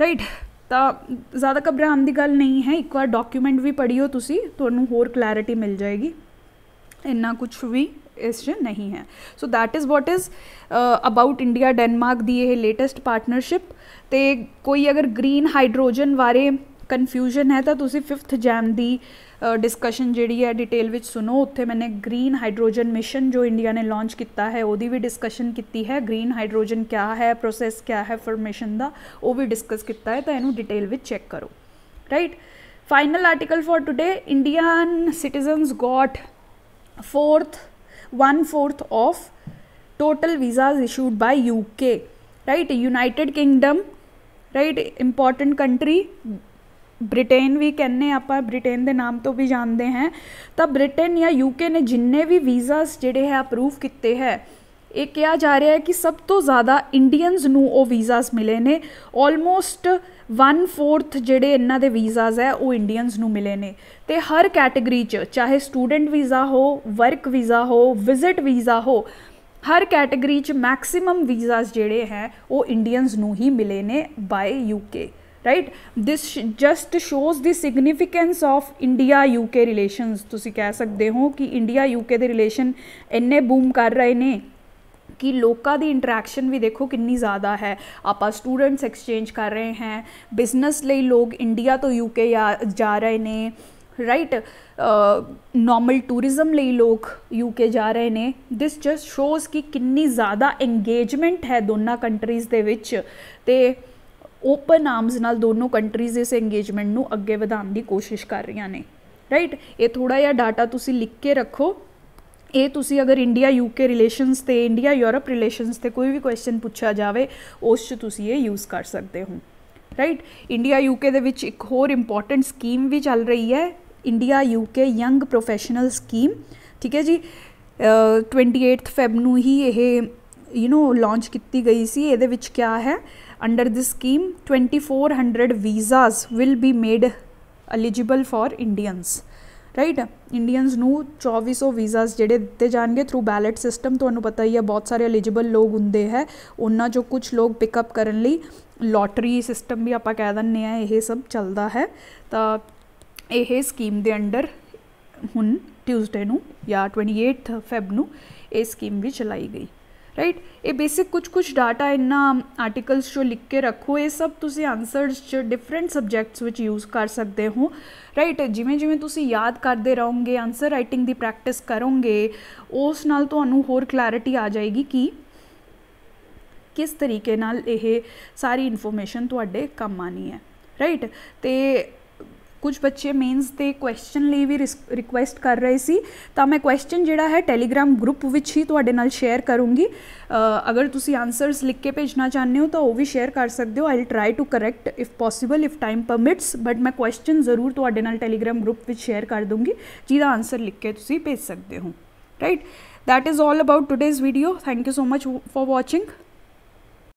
ਰਾਈਟ ਤਾਂ ਜ਼ਿਆਦਾ ਘਬਰਾਉਣ ਦੀ ਗੱਲ ਨਹੀਂ ਹੈ ਇੱਕ ਵਾਰ ਡਾਕੂਮੈਂਟ ਵੀ ਪੜ੍ਹਿਓ ਤੁਸੀਂ ਤੁਹਾਨੂੰ ਹੋਰ ਕਲੈਰਿਟੀ ਮਿਲ ਜਾਏਗੀ ਇੰਨਾ ਕੁਝ ਵੀ एशियन नहीं है so that is what is about India Denmark दी ਇਹ ਲੇਟੈਸਟ ਪਾਰਟਨਰਸ਼ਿਪ ਤੇ ਕੋਈ ਅਗਰ ਗ੍ਰੀਨ ਹਾਈਡਰੋਜਨ ਬਾਰੇ ਕਨਫਿਊਜ਼ਨ ਹੈ ਤਾਂ ਤੁਸੀਂ 5th ਜੈਮ ਦੀ ਡਿਸਕਸ਼ਨ ਜਿਹੜੀ ਹੈ ਡਿਟੇਲ ਵਿੱਚ ਸੁਣੋ ਉੱਥੇ ਮੈਨੇ ਗ੍ਰੀਨ ਹਾਈਡਰੋਜਨ ਮਿਸ਼ਨ ਜੋ ਇੰਡੀਆ ਨੇ ਲਾਂਚ ਕੀਤਾ ਹੈ ਉਹਦੀ ਵੀ ਡਿਸਕਸ਼ਨ ਕੀਤੀ ਹੈ ਗ੍ਰੀਨ ਹਾਈਡਰੋਜਨ ਕਿਆ ਹੈ ਪ੍ਰੋਸੈਸ ਕਿਆ ਹੈ ਫਾਰਮੇਸ਼ਨ ਦਾ ਉਹ ਵੀ ਡਿਸਕਸ ਕੀਤਾ ਹੈ ਤਾਂ ਇਹਨੂੰ ਡਿਟੇਲ ਵਿੱਚ ਚੈੱਕ ਕਰੋ right final article for today Indian citizens got 4th one fourth of total visas issued by U K right United Kingdom right important country Britain भी कहने आप ब्रिटेन के नाम तो भी जानते हैं तो ब्रिटेन या यूके ने जिन्हें भी वीज़ाज जोड़े है अपरूव किए हैं ਇਹ ਕਿਹਾ ਜਾ ਰਿਹਾ ਹੈ ਕਿ ਸਭ ਤੋਂ ਜ਼ਿਆਦਾ ਇੰਡੀਅਨਸ ਨੂੰ ਉਹ ਵੀਜ਼ਾਸ ਮਿਲੇ ਨੇ ਆਲਮੋਸਟ 1/4 ਜਿਹੜੇ ਇਹਨਾਂ ਦੇ ਵੀਜ਼ਾਸ ਹੈ ਉਹ ਇੰਡੀਅਨਸ ਨੂੰ ਮਿਲੇ ਨੇ ਤੇ ਹਰ ਕੈਟਾਗਰੀ 'ਚ ਚਾਹੇ ਸਟੂਡੈਂਟ ਵੀਜ਼ਾ ਹੋ ਵਰਕ ਵੀਜ਼ਾ ਹੋ ਵਿਜ਼ਿਟ ਵੀਜ਼ਾ ਹੋ ਹਰ ਕੈਟਾਗਰੀ 'ਚ ਮੈਕਸਿਮਮ ਵੀਜ਼ਾਸ ਜਿਹੜੇ ਹੈ ਉਹ ਇੰਡੀਅਨਸ ਨੂੰ ਹੀ ਮਿਲੇ ਨੇ by UK right this just shows the significance of India UK relations ਤੁਸੀਂ ਕਹਿ ਸਕਦੇ ਹੋ ਕਿ ਇੰਡੀਆ ਯੂਕੇ ਦੇ ਰਿਲੇਸ਼ਨ ਇੰਨੇ ਬੂਮ ਕਰ ਰਹੇ ਨੇ ਕਿ ਲੋਕਾਂ ਦੀ ਇੰਟਰੈਕਸ਼ਨ ਵੀ ਦੇਖੋ ਕਿੰਨੀ ਜ਼ਿਆਦਾ ਹੈ ਆਪਾਂ ਸਟੂਡੈਂਟਸ ਐਕਸਚੇਂਜ ਕਰ ਰਹੇ ਹਾਂ ਬਿਜ਼ਨਸ ਲਈ ਲੋਕ ਇੰਡੀਆ ਤੋਂ ਯੂਕੇ ਜਾ ਰਹੇ ਨੇ ਰਾਈਟ ਨਾਰਮਲ ਟੂਰਿਜ਼ਮ ਲਈ ਲੋਕ ਯੂਕੇ ਜਾ ਰਹੇ ਨੇ ਥਿਸ ਜਸਟ ਸ਼ੋਜ਼ ਕਿ ਕਿੰਨੀ ਜ਼ਿਆਦਾ ਇੰਗੇਜਮੈਂਟ ਹੈ ਦੋਨਾਂ ਕੰਟਰੀਜ਼ ਦੇ ਵਿੱਚ ਤੇ ਓਪਨ ਆਰਮਸ ਨਾਲ ਦੋਨੋਂ ਕੰਟਰੀਜ਼ ਇਸ ਇੰਗੇਜਮੈਂਟ ਨੂੰ ਅੱਗੇ ਵਧਾਉਣ ਦੀ ਕੋਸ਼ਿਸ਼ ਕਰ ਰਹੀਆਂ ਨੇ ਰਾਈਟ ਇਹ ਥੋੜਾ ਜਿਹਾ ਡਾਟਾ ਤੁਸੀਂ ਲਿਖ ਕੇ ਰੱਖੋ ਇਹ ਤੁਸੀਂ ਅਗਰ ਇੰਡੀਆ ਯੂਕੇ ਰਿਲੇਸ਼ਨਸ ਤੇ ਇੰਡੀਆ ਯੂਰਪ ਰਿਲੇਸ਼ਨਸ ਤੇ ਕੋਈ ਵੀ ਕੁਐਸਚਨ ਪੁੱਛਿਆ ਜਾਵੇ ਉਸ 'ਚ ਤੁਸੀਂ ਇਹ ਯੂਜ਼ ਕਰ ਸਕਦੇ ਹੋ ਰਾਈਟ ਇੰਡੀਆ ਯੂਕੇ ਦੇ ਵਿੱਚ ਇੱਕ ਹੋਰ ਇੰਪੋਰਟੈਂਟ ਸਕੀਮ ਵੀ ਚੱਲ ਰਹੀ ਹੈ India UK young professional scheme ਠੀਕ ਹੈ ਜੀ 28th ਫੈਬ ਨੂੰ ਹੀ ਇਹ ਯੂ نو ਲਾਂਚ ਕੀਤੀ ਗਈ ਸੀ ਇਹਦੇ ਵਿੱਚ ਕੀ ਹੈ under this scheme 2400 visas will be made eligible for Indians right Indians ਨੂੰ 2400 ਵੀਜ਼ਾਸ ਜਿਹੜੇ ਦਿੱਤੇ ਜਾਣਗੇ ਥਰੂ ਬੈਲਟ ਸਿਸਟਮ ਤੁਹਾਨੂੰ ਪਤਾ ਹੀ ਹੈ ਬਹੁਤ ਸਾਰੇ ਐਲੀਜੀਬਲ ਲੋਕ ਹੁੰਦੇ ਹੈ ਉਹਨਾਂ ਜੋ ਕੁਝ ਲੋਕ ਪਿਕਅਪ ਕਰਨ ਲਈ ਲੋਟਰੀ ਸਿਸਟਮ ਵੀ ਆਪਾਂ ਕਹਿ ਦਿੰਨੇ ਆ ਇਹ ਸਭ ਚੱਲਦਾ ਹੈ ਤਾਂ ਇਹ ਸਕੀਮ ਦੇ ਅੰਡਰ ਹੁਣ ਟਿਊਜ਼ਡੇ ਨੂੰ ਜਾਂ 28th ਫੈਬ ਨੂੰ ਇਹ ਸਕੀਮ ਵੀ ਚਲਾਈ ਗਈ ਰਾਈਟ ਇਹ ਬੇਸਿਕ ਕੁਝ ਕੁਝ ਡਾਟਾ ਇਨ੍ਹਾਂ ਆਰਟੀਕਲਸ ਜੋ ਲਿਖ ਕੇ ਰੱਖੋ ਇਹ ਸਭ ਤੁਸੀਂ ਆਨਸਰਸ 'ਚ ਡਿਫਰੈਂਟ ਸਬਜੈਕਟਸ ਵਿੱਚ ਯੂਜ਼ ਕਰ ਸਕਦੇ ਹੋ ਰਾਈਟ ਜਿਵੇਂ ਜਿਵੇਂ ਤੁਸੀਂ ਯਾਦ ਕਰਦੇ ਰਹੋਗੇ ਆਨਸਰ ਰਾਈਟਿੰਗ ਦੀ ਪ੍ਰੈਕਟਿਸ ਕਰੋਗੇ ਉਸ ਨਾਲ ਤੁਹਾਨੂੰ ਹੋਰ ਕਲੈਰਿਟੀ ਆ ਜਾਏਗੀ ਕਿ ਕਿਸ ਤਰੀਕੇ ਨਾਲ ਇਹ ਸਾਰੀ ਇਨਫੋਰਮੇਸ਼ਨ ਤੁਹਾਡੇ ਕੰਮ ਆਣੀ ਹੈ ਰਾਈਟ ਤੇ ਕੁਝ ਬੱਚੇ ਮੇਨਸ ਦੇ ਕੁਐਸਚਨ ਲਈ ਵੀ ਰਿਕੁਐਸਟ ਕਰ ਰਹੇ ਸੀ ਤਾਂ ਮੈਂ ਕੁਐਸਚਨ ਜਿਹੜਾ ਹੈ ਟੈਲੀਗ੍ਰam ਗਰੁੱਪ ਵਿੱਚ ਹੀ ਤੁਹਾਡੇ ਨਾਲ ਸ਼ੇਅਰ ਕਰੂੰਗੀ ਅਗਰ ਤੁਸੀਂ ਆਨਸਰਸ ਲਿਖ ਕੇ ਭੇਜਣਾ ਚਾਹੁੰਦੇ ਹੋ ਤਾਂ ਉਹ ਵੀ ਸ਼ੇਅਰ ਕਰ ਸਕਦੇ ਹੋ I will try to correct if possible if time permits but ਮੈਂ ਕੁਐਸਚਨ ਜ਼ਰੂਰ ਤੁਹਾਡੇ ਨਾਲ ਟੈਲੀਗ੍ਰam ਗਰੁੱਪ ਵਿੱਚ ਸ਼ੇਅਰ ਕਰ ਦੂੰਗੀ ਜਿਹਦਾ ਆਨਸਰ ਲਿਖ ਕੇ ਤੁਸੀਂ ਭੇਜ ਸਕਦੇ ਹੋ right that is all about today's video thank you so much for watching